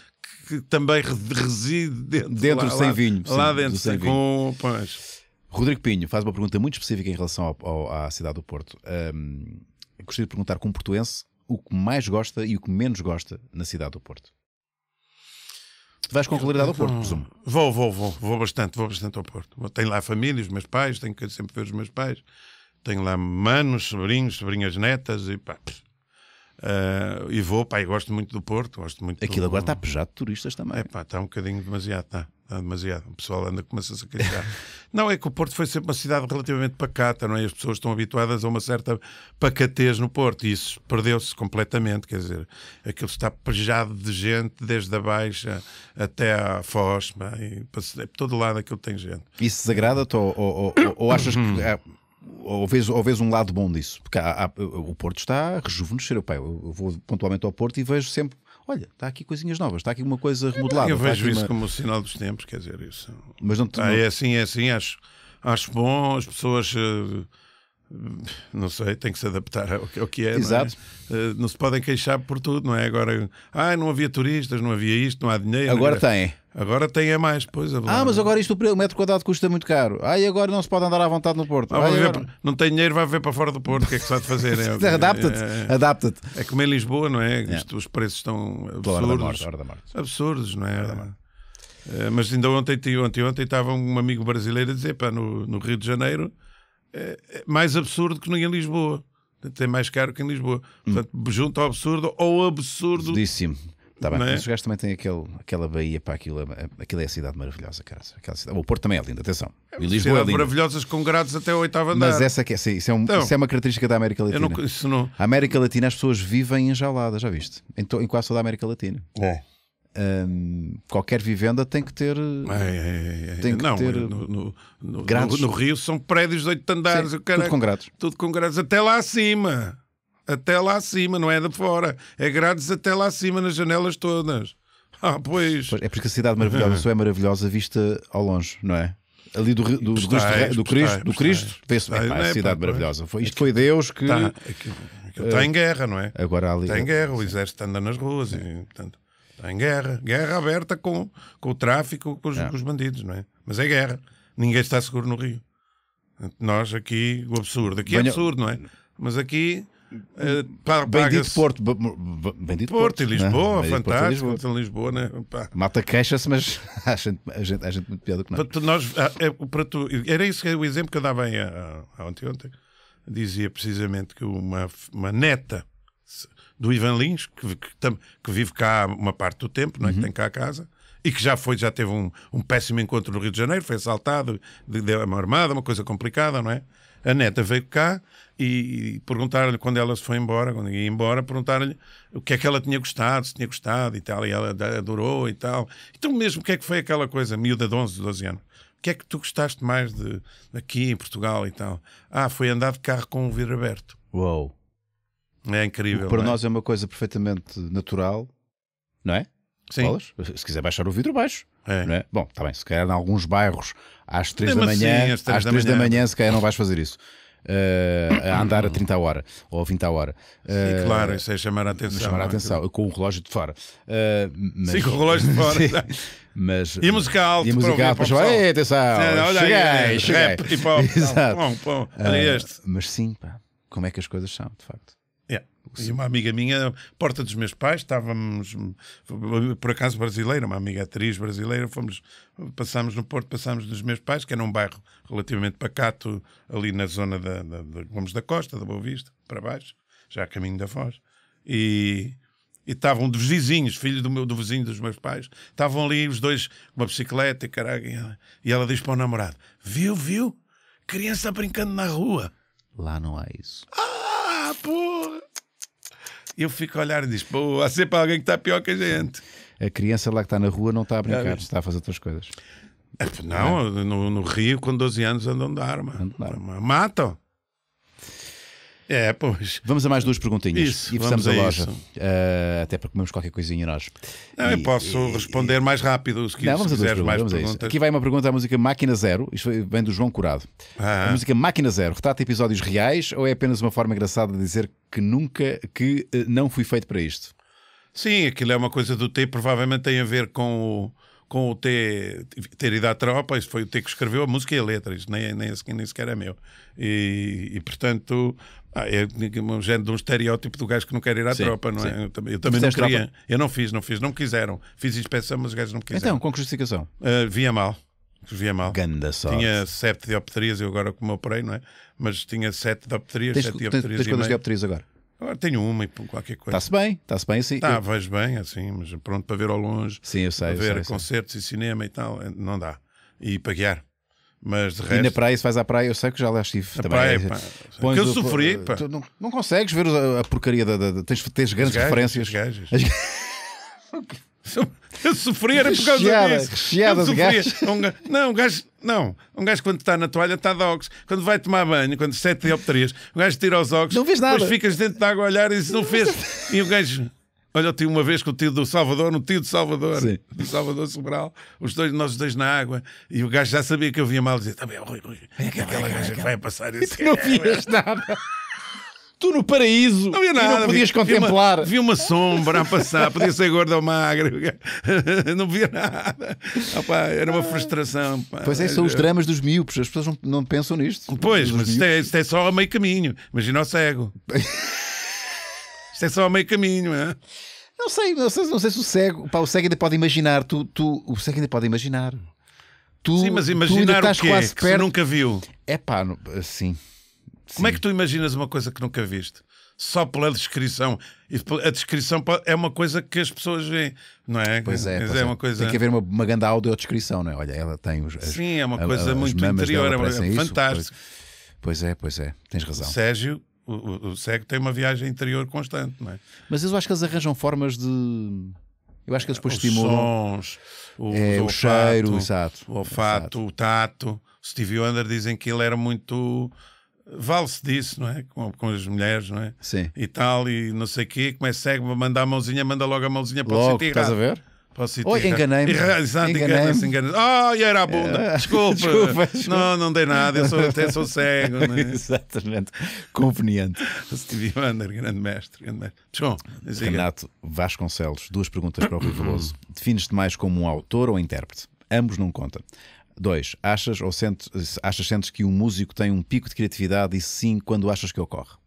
que também reside dentro, dentro lá, sem lá, vinho. Lá sim, dentro, sem com, vinho. Pois. Rodrigo Pinho faz uma pergunta muito específica em relação ao, ao, à cidade do Porto. Um, gostaria de perguntar, como portuense, o que mais gosta e o que menos gosta na cidade do Porto? vais com regularidade ao Porto, então, presumo? Vou, vou, vou. Vou bastante, vou bastante ao Porto. Tenho lá família, os meus pais, tenho que sempre ver os meus pais. Tenho lá manos, sobrinhos, sobrinhas netas e pá. Uh, e vou, pá, e gosto muito do Porto, gosto muito Aquilo do... agora está pejado de turistas também. É pá, está um bocadinho demasiado, está. Há ah, demasiado. O pessoal anda começa-se a queixar. não, é que o Porto foi sempre uma cidade relativamente pacata, não é? As pessoas estão habituadas a uma certa pacatez no Porto e isso perdeu-se completamente. Quer dizer, aquilo está pejado de gente desde a Baixa até a Foz, e para é, todo lado aquilo tem gente. Isso desagrada-te ou, ou, ou, ou, achas que. Há é, ou vês, ou vês um lado bom disso? Porque há, há, o Porto está a rejuvenescer. Eu, eu vou pontualmente ao Porto e vejo sempre olha, está aqui coisinhas novas, está aqui uma coisa remodelada. Eu vejo tá isso uma... como o sinal dos tempos, quer dizer, isso. Mas não te... ah, é assim, é assim, acho, acho bom, as pessoas. Uh não sei, tem que se adaptar ao que é, é. Exato. Não, eh, é? não se podem queixar por tudo, não é? Agora, ah, não havia turistas, não havia isto, não há dinheiro. Agora tem. Agora tem é mais, pois. ah, mas agora isto, o metro quadrado custa muito caro. Ah, e agora não se pode andar à vontade no Porto. Ah, agora... ver, não tem dinheiro, vai ver para fora do Porto. O que é que se há de fazer? É é? adapta-te, é, adapta-te. É, como em Lisboa, não é? é. Isto, os preços estão absurdos. Hora da morte, hora da morte. Absurdos, não é? Eh, mas ainda ontem, ontem, ontem estava um amigo brasileiro a dizer, pá, no, no Rio de Janeiro é, é mais absurdo que em Lisboa. Tem mais caro que em Lisboa. Portanto, hum. junto ao absurdo ou absurdo. Absurdíssimo. Tá bem. É? Os gajos também têm aquele, aquela Bahia para aquilo. É, aquilo é a cidade maravilhosa, cara. Aquela cidade, o Porto também é lindo, atenção. E Lisboa é lindo. maravilhosas com grades até a oitava andar. Mas essa que é, sim, isso, é um, então, isso é uma característica da América Latina. Não, não... A América Latina as pessoas vivem enjauladas, já viste? Em, to, em quase toda a América Latina. É qualquer vivenda tem que ter. É, é, é, tem que não, ter no, no, no, no, Rio são prédios de oito andares. Sim, tudo com grades. Tudo com grades. Até lá acima. Até lá acima, não é de fora. É grades até lá acima nas janelas todas. Ah, pois. É porque a cidade maravilhosa só é maravilhosa vista ao longe, não é? ali do, do, do, do, do Cristo, do Cristo, vê-se é, é, cidade maravilhosa. Foi, isto foi Deus que. Está, é é é em eh, guerra, não é? Agora ali. Está em guerra, o exército anda nas ruas e, portanto, em guerra. Guerra aberta com, com o tráfico, com os, é. com os bandidos, não é? Mas é guerra. Ninguém está seguro no Rio. Nós aqui, o absurdo. Aqui é absurdo, não é? Mas aqui. Eh, Bendito Porto, Bendito Porto, e né? Lisboa, né? fantástico. Porto em Lisboa, né? Pá. Malta queixa-se, mas há gente, há, gente, há gente muito pior do que nós. Para tu, nós ah, é, para tu, era isso é o exemplo que eu dava aí a, ah, ah, ontem, ontem. Dizia precisamente que uma, uma neta do Ivan Lins, que, que, tam, que vive cá uma parte do tempo, não é? Uhum. Que tem cá a casa e que já foi, já teve um, um, péssimo encontro no Rio de Janeiro, foi assaltado, deu uma armada, uma coisa complicada, não é? A neta veio cá e, e perguntaram-lhe quando ela se foi embora, quando ia embora, perguntaram-lhe o que é que ela tinha gostado, se tinha gostado e tal, e ela adorou e tal. Então, mesmo, o que é que foi aquela coisa, miúda de 11, 12 anos? O que é que tu gostaste mais de, aqui em Portugal e tal? Ah, foi andar de carro com o vidro aberto. Uou! É incrível. para é? nós é uma coisa perfeitamente natural, não é? Sim. Bolas? Se quiser baixar o vidro, baixo. É. Não é? Bom, está bem, se calhar em alguns bairros às 3 assim, da manhã, assim, às 3, da, manhã. da manhã, se calhar não vais fazer isso. Uh, a andar a 30 a hora ou a 20 a hora. Uh, Sim, eh, claro, isso é chamar a atenção. Chamar a é? atenção, é? com o relógio de fora. Uh, mas... Sim, com o relógio de fora. Sim, mas, e a música alta. E a música alta. Para Ei, atenção, Olha cheguei, né? cheguei. Rap, hip hop. Exato. Pão, pão. Olha este. Mas sim, pá, como é que as coisas são, de facto. E uma amiga minha, porta dos meus pais, estávamos, por acaso brasileira, uma amiga atriz brasileira, fomos, passámos no Porto, passámos dos meus pais, que era um bairro relativamente pacato, ali na zona da, da, da Gomes da Costa, da Boa Vista, para baixo, já a caminho da Foz. E, e estavam dos vizinhos, filho do meu do vizinho dos meus pais, estavam ali os dois com uma bicicleta e caralho. E ela, e ela diz para o namorado: Viu, viu? Criança brincando na rua. Lá não há isso. Ah! Eu fico a olhar e diz: pô, há sempre alguém que está pior que a gente. A criança lá que está na rua não está a brincar, está a fazer outras coisas. Ah, não, no, no, Rio, com 12 anos, andam de arma. Andam de arma. Matam. É, pois. Vamos a mais duas perguntinhas. Isso, e fechamos a, loja. Uh, até para comermos qualquer coisinha nós. Não, e, eu posso e, responder e, mais rápido se, não, vamos se quiseres mais perguntas. Aqui vai uma pergunta à música Máquina Zero. Isto vem do João Curado. Ah. A música Máquina Zero retrata episódios reais ou é apenas uma forma engraçada de dizer que nunca, que eh, não fui feito para isto? Sim, aquilo é uma coisa do T. Provavelmente tem a ver com o com o T ter ido à tropa, isso foi o T que escreveu a música e a letra, Isto nem, é, nem, é nem sequer é meu. E, e portanto, ah, é um género de um estereótipo do gajo que não quer ir à sim, tropa, não é? sim. é? Eu também, eu também não queria. Tropa? Eu não fiz, não fiz, não quiseram. Fiz inspeção, mas os gajos não quiseram. Então, com que justificação? Uh, via mal. Via mal. Ganda sorte. Tinha sete diopterias, eu agora como operei, não é? Mas tinha sete diopterias, tens, sete diopterias. Tens, tens quantas diopterias agora? Agora tenho uma e qualquer coisa. Está-se bem, está-se bem assim. Está, eu... vejo bem assim, mas pronto, para ver ao longe. Sim, eu sei. Para ver sei, concertos sei. e cinema e tal, eh, não dá. E para guiar. Mas de resto... E na praia, se vais à praia, eu sei que já lá estive. Na também. Praia, pá. Pões eu o... sofri, pá. Tu não, não consegues ver a, porcaria da, da, da. tens, tens grandes gajas, referências. As gajas. As... eu sofri era por causa recheada, disso. Recheada eu não, um gajo. Não, um gajo quando está na toalha está de óculos. Quando vai tomar banho, quando sete diopterias, o gajo tira os óculos. Não vês nada. Depois ficas dentro da de água a olhar e diz: não, não fez. E o gajo. Olha, eu tive uma vez com o tio do Salvador, no tio do Salvador, Sim. do Salvador Sobral, os dois, nós dois na água, e o gajo já sabia que eu vinha mal, dizia: também, tá bem, Rui, Rui, aquela, gaja que vai passar esse. tu não vias nada. Tu no paraíso não, havia nada, não podias vi, contemplar. Vi uma, vi uma, sombra a passar, podia ser gorda ou magra, não via nada. Opa, era uma frustração. Pois é, são os dramas dos miúdos, as pessoas não, não pensam nisto. Pois, mas isto é, isto é, só a meio caminho. Imagina o cego. Vocês é só a meio caminho, não é? Não sei, não sei, não sei se o cego. Pá, o cego ainda pode imaginar. Tu, tu, o cego ainda pode imaginar. Tu, Sim, mas imaginar o quê? Quase que nunca viu. É pá, assim. Como é Sim. é que tu imaginas uma coisa que nunca viste? Só pela descrição. E a descrição é uma coisa que as pessoas veem, não é? Pois é, pois é, é uma coisa. Tem que haver uma, uma grande audiodescrição, não é? Olha, ela tem os. As, Sim, é uma coisa a, muito interior, é fantástico. Pois, pois é, pois é, tens razão. Sérgio o, o, cego tem uma viagem interior constante, não é? Mas eu acho que eles arranjam formas de. Eu acho que eles depois os estimulam. Sons, o, é, o, o cheiro, olfato, exato, o olfato, exato. o tato. Stevie Wonder dizem que ele era muito. Vale-se disso, não é? Com, com, as mulheres, não é? Sim. E tal, e não sei o quê. Como é cego, manda a mãozinha, manda logo a mãozinha para logo, o sentir. Estás a ah, ver? Posso ir Oi, enganei-me. Exato, enganei-me. Enganei oh, ah, era a bunda. É. Desculpa. desculpa, desculpa. Não, não dei nada. Eu sou, até sou cego. Né? Exatamente. Conveniente. Stevie Wonder, grande mestre. Grande mestre. João. Renato Vasconcelos, duas perguntas para o Rui Veloso. Defines-te mais como um autor ou intérprete? Ambos não contam. Dois, achas ou sentes, achas sentes que um músico tem um pico de criatividade e sim quando achas que ocorre?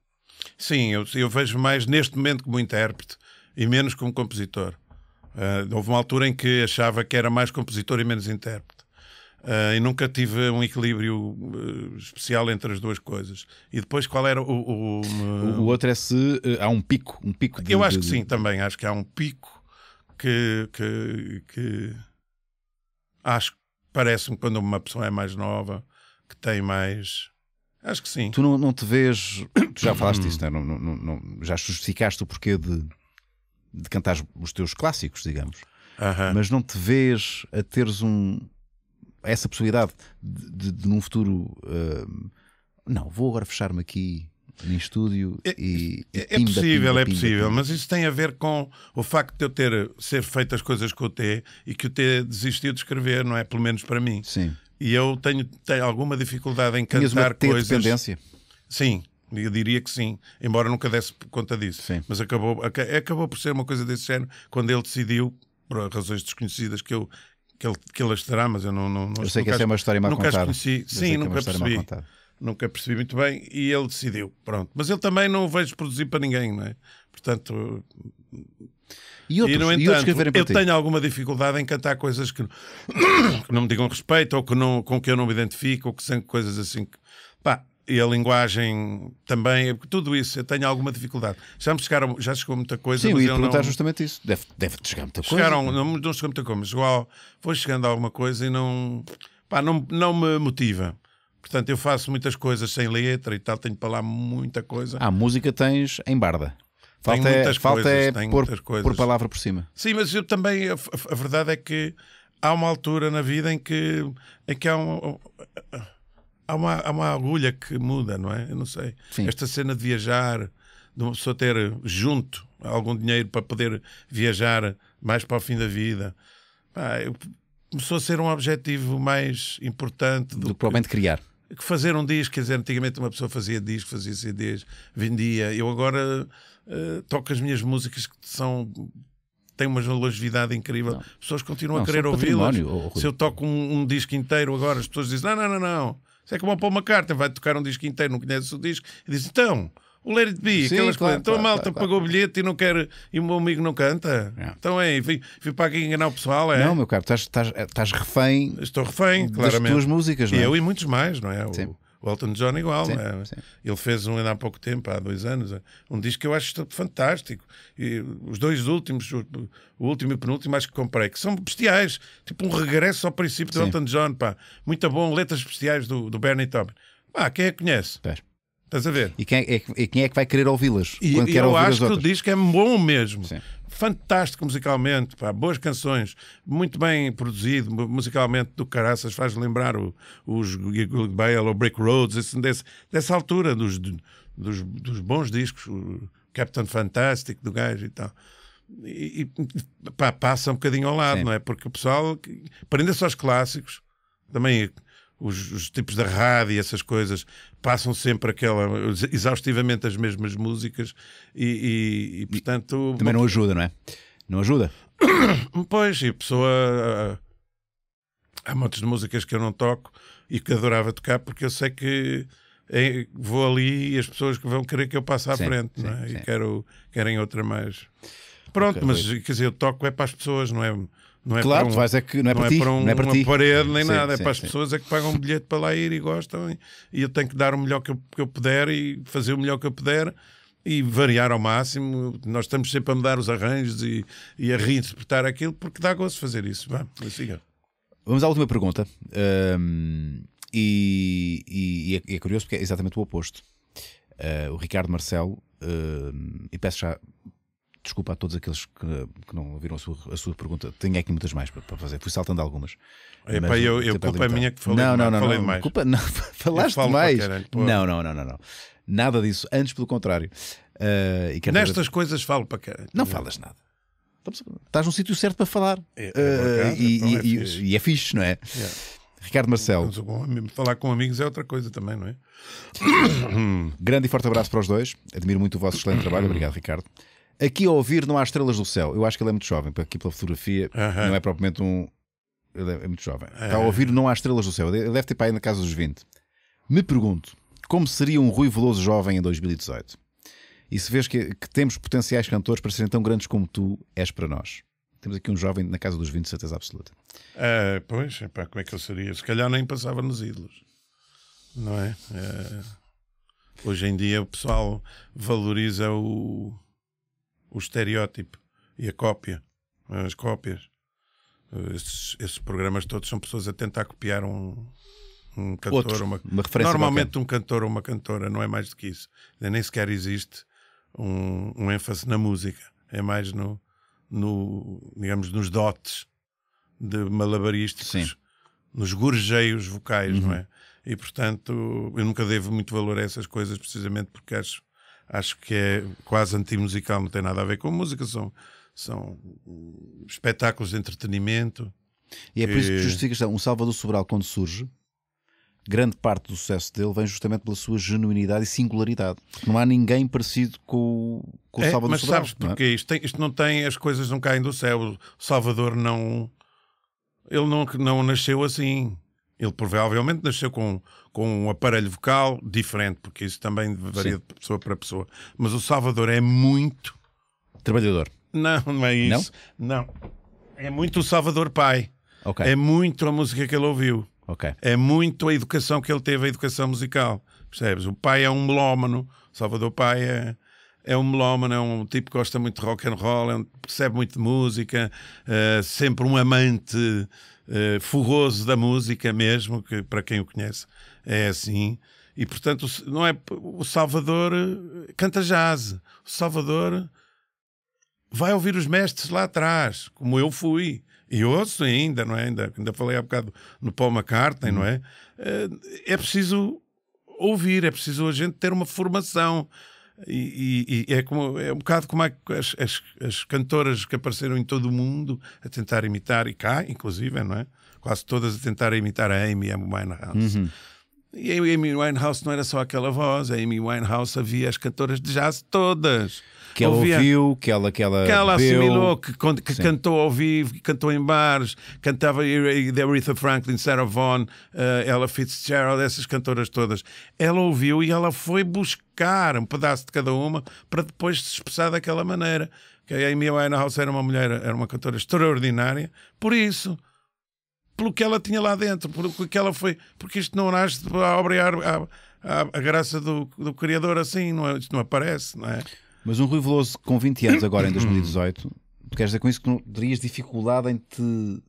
Sim, eu, eu vejo mais neste momento como intérprete e menos como compositor. Uh, houve uma altura em que achava que era mais compositor e menos intérprete. Uh, e nunca tive um equilíbrio uh, especial entre as duas coisas. E depois qual era o. O, o outro é se há um pico. Um pico de, Eu acho que sim, também. Acho que há um pico que. que, que... Acho que parece-me quando uma pessoa é mais nova, que tem mais. Acho que sim. Tu não, não te vês. Tu já falaste isso né? não, não, não, já justificaste o porquê de de cantar os teus clássicos, digamos. Mas não te vês a teres um essa possibilidade de, de, de num futuro uh, não, vou agora fechar-me aqui em estúdio é, e, é, e é, possível, é possível, mas isso tem a ver com o facto de eu ter ser feito as coisas que eu T e que o T desistiu de escrever, não é? Pelo menos para mim. Sim. E eu tenho, tenho alguma dificuldade em cantar uma coisas. Dependência. Sim, eu diria que sim, embora nunca desse conta disso. Sim. Mas acabou, acabou por ser uma coisa desse género quando ele decidiu, por razões desconhecidas que eu. Que ele, que ele as terá, mas eu não. não, não eu sei que essa é uma história mal nunca contada. É nunca as conheci. sim, nunca é percebi. Nunca percebi muito bem e ele decidiu. Pronto. Mas ele também não o vejo produzir para ninguém, não é? Portanto, e, outros, e, no entanto, e eu ti. tenho alguma dificuldade em cantar coisas que, que não me digam respeito ou que não, com que eu não me identifico ou que são coisas assim que. Pá, e a linguagem também, tudo isso, eu tenho alguma dificuldade. Já me chegaram, já chegou muita coisa. Sim, mas eu ia perguntar não... justamente isso. Deve, deve chegar muita coisa Chegaram, Não, não chegou muita coisa, mas igual, vou chegando a alguma coisa e não, pá, não, não me motiva. Portanto, eu faço muitas coisas sem letra e tal, tenho para lá muita coisa. Ah, música tens em barda. Falta tenho é- muitas é, falta coisas, é tenho por, muitas coisas. por palavra por cima. Sim, mas eu também, a, a, verdade é que há uma altura na vida em que, em que há um há uma, há uma agulha que muda, não é? Eu não sei. Sim. Esta cena de viajar, de uma pessoa ter junto algum dinheiro para poder viajar mais para o fim da vida. Pá, eu, começou a ser um objetivo mais importante do, do que provavelmente criar. Que fazer um disco, quer dizer, antigamente uma pessoa fazia disco, fazia CDs, vendia. Eu agora uh, toco as minhas músicas que são têm uma longevidade incrível. As pessoas continuam não, a querer ouvi-las. Se eu toco um, um, disco inteiro agora, as pessoas dizem: não, não, não, não. Isso é como é o Paul McCartney vai tocar um disco inteiro, não conhece o disco, e diz: Então, o Larry B, Sim, aquelas claro, coisas. Então claro, a malta claro, pagou o bilhete e não quer. E o meu amigo não canta. É. Então é, vim, vim para aqui enganar o pessoal. É? Não, meu caro, estás, estás, estás refém. Estou refém, das claramente. Das tuas músicas, não é? E eu e muitos mais, não é? Sim. O, o Elton John é igual. Sim, é? sim. Ele fez um ainda há pouco tempo, há dois anos, um disco que eu acho fantástico. E os dois últimos, o último e o penúltimo, acho que comprei, que são bestiais. Tipo um regresso ao princípio do Elton John, pá. Muito bom, letras bestiais do, do Bernie Taupin. Ah, quem é que conhece? Estás a ver? E quem é, quem é que vai querer ouvi-las? E, e eu acho que o disco é bom mesmo. Sim fantástico musicalmente, pá, boas canções, muito bem produzido musicalmente do Caraças, faz lembrar o, os Good Bale ou Brick Roads, desse, dessa altura dos, dos, dos, bons discos, o Captain Fantastic do gajo e tal. E, e pá, passa um bocadinho ao lado, Sim. não é? Porque o pessoal prende-se aos clássicos, também os, os, tipos da rádio e essas coisas passam sempre aquela exaustivamente as mesmas músicas e, e, e portanto também bom, não ajuda não é não ajuda pois e a pessoa há montes de músicas que eu não toco e que adorava tocar porque eu sei que é, vou ali e as pessoas que vão querer que eu passe à sim, frente sim, não é? Sim. e quero querem outra mais pronto okay, mas quer dizer eu toco é para as pessoas não é não é claro, para um, é que não é não para, é ti, para um, não é para uma ti. parede nem sim, nada, é sim, é para as sim. pessoas é que pagam um bilhete para lá ir e gostam. E, e eu tenho que dar o melhor que eu, que eu puder e fazer o melhor que eu puder e variar ao máximo. Nós estamos sempre a mudar os arranjos e, e a reinterpretar aquilo, porque dá gosto fazer isso. vamos siga. Vamos à última pergunta. Um, e, e, é, e, é, curioso porque é exatamente o oposto. Uh, o Ricardo Marcelo, uh, e peço já desculpa a todos aqueles que, que não ouviram a sua, a sua, pergunta. Tenho aqui muitas mais para, para fazer. Fui saltando algumas. É, mas, eu, eu culpa é minha que falei não, Não, não, falei não, demais. Culpa, não falaste demais. não, não, não, não, não. Nada disso. Antes, pelo contrário. Uh, Nestas dizer... coisas falo para caralho. Não falas nada. Estás no sítio certo para falar. É, é uh, e, então e, é fixe. e, é fixe, não é? é. Ricardo Marcelo. É falar com amigos é outra coisa também, não é? Grande e forte abraço para os dois. Admiro muito o vosso excelente trabalho. Obrigado, Ricardo. Aqui a ouvir não há estrelas do céu. Eu acho que ele é muito jovem, aqui pela fotografia uh -huh. não é propriamente um. Ele é, é muito jovem. Uh é. -huh. Está a ouvir não há estrelas do céu. Ele deve ter para aí na casa dos 20. Me pergunto como seria um Rui Veloso jovem em 2018? E se vês que, que, temos potenciais cantores para serem tão grandes como tu és para nós. Temos aqui um jovem na casa dos 20, certeza absoluta. Eh, pois, epá, como é que ele seria? Se calhar nem passava nos ídolos. Não é? é... Hoje em dia o pessoal valoriza o, o estereótipo e a cópia, eh, as cópias. Eh, esses, esses programas todos são pessoas a tentar copiar um, um cantor, Outro, uma, uma referência normalmente qualquer. um cantor ou uma cantora, não é mais do que isso. Nem sequer existe um, um ênfase na música, é mais no, no digamos, nos dotes de malabaristas, nos gorjeios vocais, uhum. não é? E portanto, eu nunca devo muito valor a essas coisas, precisamente porque acho acho que é quase antimusical, não tem nada a ver com música, são, são espetáculos de entretenimento. E é por isso que justifica um Salvador Sobral, quando surge, grande parte do sucesso dele vem justamente pela sua genuinidade e singularidade. Não há ninguém parecido com, com o é, Salvador mas Sobral. Mas sabes é? porquê? É? Isto, isto não tem, as coisas não caem do céu. O Salvador não. Ele não, não nasceu assim. Ele provavelmente nasceu com, com um aparelho vocal diferente, porque isso também varia Sim. de pessoa para pessoa. Mas o Salvador é muito. Trabalhador. Não, não é isso. Não? não. É muito o Salvador Pai. Okay. É muito a música que ele ouviu. Okay. É muito a educação que ele teve, a educação musical. Percebes? O pai é um melómano. Salvador Pai é, é um melómano, é um tipo que gosta muito de rock and roll, é um, percebe muito de música, é sempre um amante uh, da música mesmo, que para quem o conhece é assim. E portanto, não é o Salvador eh, canta jazz. O Salvador vai ouvir os mestres lá atrás, como eu fui. E ouço ainda, não é? Ainda, ainda falei há bocado no Paul McCartney, não é? Uhum. Eh, é preciso ouvir, é preciso a gente ter uma formação. E, e, é, como, é um bocado como é as, as, as, cantoras que apareceram em todo o mundo a tentar imitar, e cá, inclusive, não é? Quase todas a tentar imitar a Amy Winehouse. Uhum. E a Amy Winehouse não era só aquela voz, a Amy Winehouse havia as cantoras de jazz todas que ela ouvia, ouviu, que ela, que ela, que ela deu. assimilou, que, que cantou ao vivo, que cantou em bares, cantava The Aretha Franklin, Sarah Vaughan, uh, Ella Fitzgerald, essas cantoras todas. Ela ouviu e ela foi buscar um pedaço de cada uma para depois se expressar daquela maneira. Que a Amy Winehouse era uma mulher, era uma cantora extraordinária, por isso pelo que ela tinha lá dentro, pelo que ela foi, porque isto não nasce a obra e a, a, a graça do, do Criador assim, não é, isto não aparece, não é? Mas um Rui Veloso com 20 anos agora em 2018, tu queres dizer com isso que não terias dificuldade em te,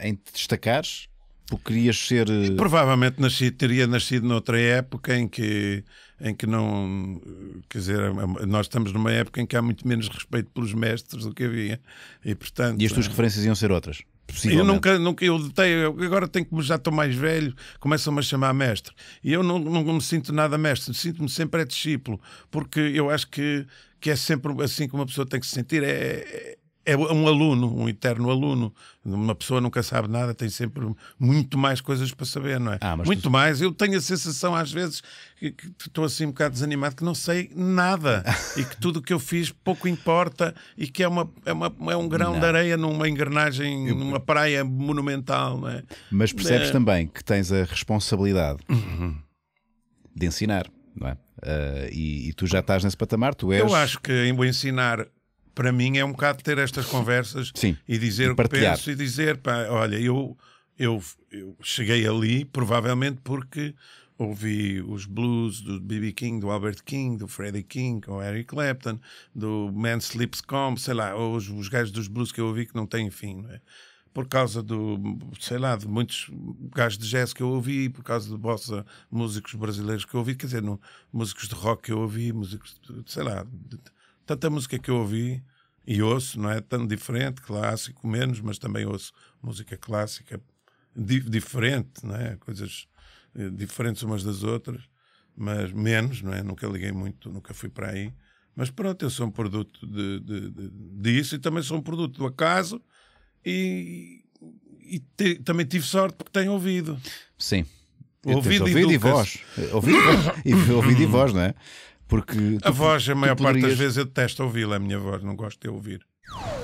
em te destacares? Porque querias ser. Eh, provavelmente nasci, teria nascido noutra época em que, em que não. Quer dizer, é nós estamos numa época em que há muito menos respeito pelos mestres do que havia. E, portanto, e as tuas é. referências iam ser outras? Eu nunca, nunca eu deteio, agora tenho que já estou mais velho, começam-me a chamar mestre. E eu não, não me sinto nada mestre, sinto-me sempre é discípulo, porque eu acho que, que é sempre assim que uma pessoa tem que se sentir. É, é é um aluno, um eterno aluno. Uma pessoa nunca sabe nada, tem sempre muito mais coisas para saber, não é? Ah, muito tu... mais. Eu tenho a sensação, às vezes, que estou assim um bocado desanimado, que não sei nada e que tudo o que eu fiz pouco importa e que é, uma, é, uma, é um grão não. de areia numa engrenagem, eu... numa praia monumental, não é? Mas percebes é... também que tens a responsabilidade uhum. de ensinar, não é? Uh, e, e, tu já estás nesse patamar, tu és. Eu acho que em ensinar para mim é um bocado ter estas conversas Sim, e dizer e o que penso e dizer, pá, olha, eu, eu, eu cheguei ali provavelmente porque ouvi os blues do B.B. King, do Albert King, do Freddie King, ou Eric Clapton, do Man Sleeps Comb sei lá, ou os, os gajos dos blues que eu ouvi que não têm fim, não é? por causa do, sei lá, de muitos gajos de jazz que eu ouvi, por causa de bossa, músicos brasileiros que eu ouvi, quer dizer, no, músicos de rock que eu ouvi, músicos, de, sei lá, de, tanta música que eu ouvi e ouço, não é? Tão diferente, clássico menos, mas também ouço música clássica di diferente, não é? Coisas eh, diferentes umas das outras, mas menos, não é? Nunca liguei muito, nunca fui para aí. Mas pronto, eu sou um produto de, de, de, disso e também sou um produto do acaso e, e te, também tive sorte porque tenho ouvido. Sim. Ouvido, ouvido e, e voz. Ouvido, e voz, não é? Porque a tu, voz, a maior poderias... parte das vezes, eu detesto ouvi-la, é a minha voz, não gosto de ouvir.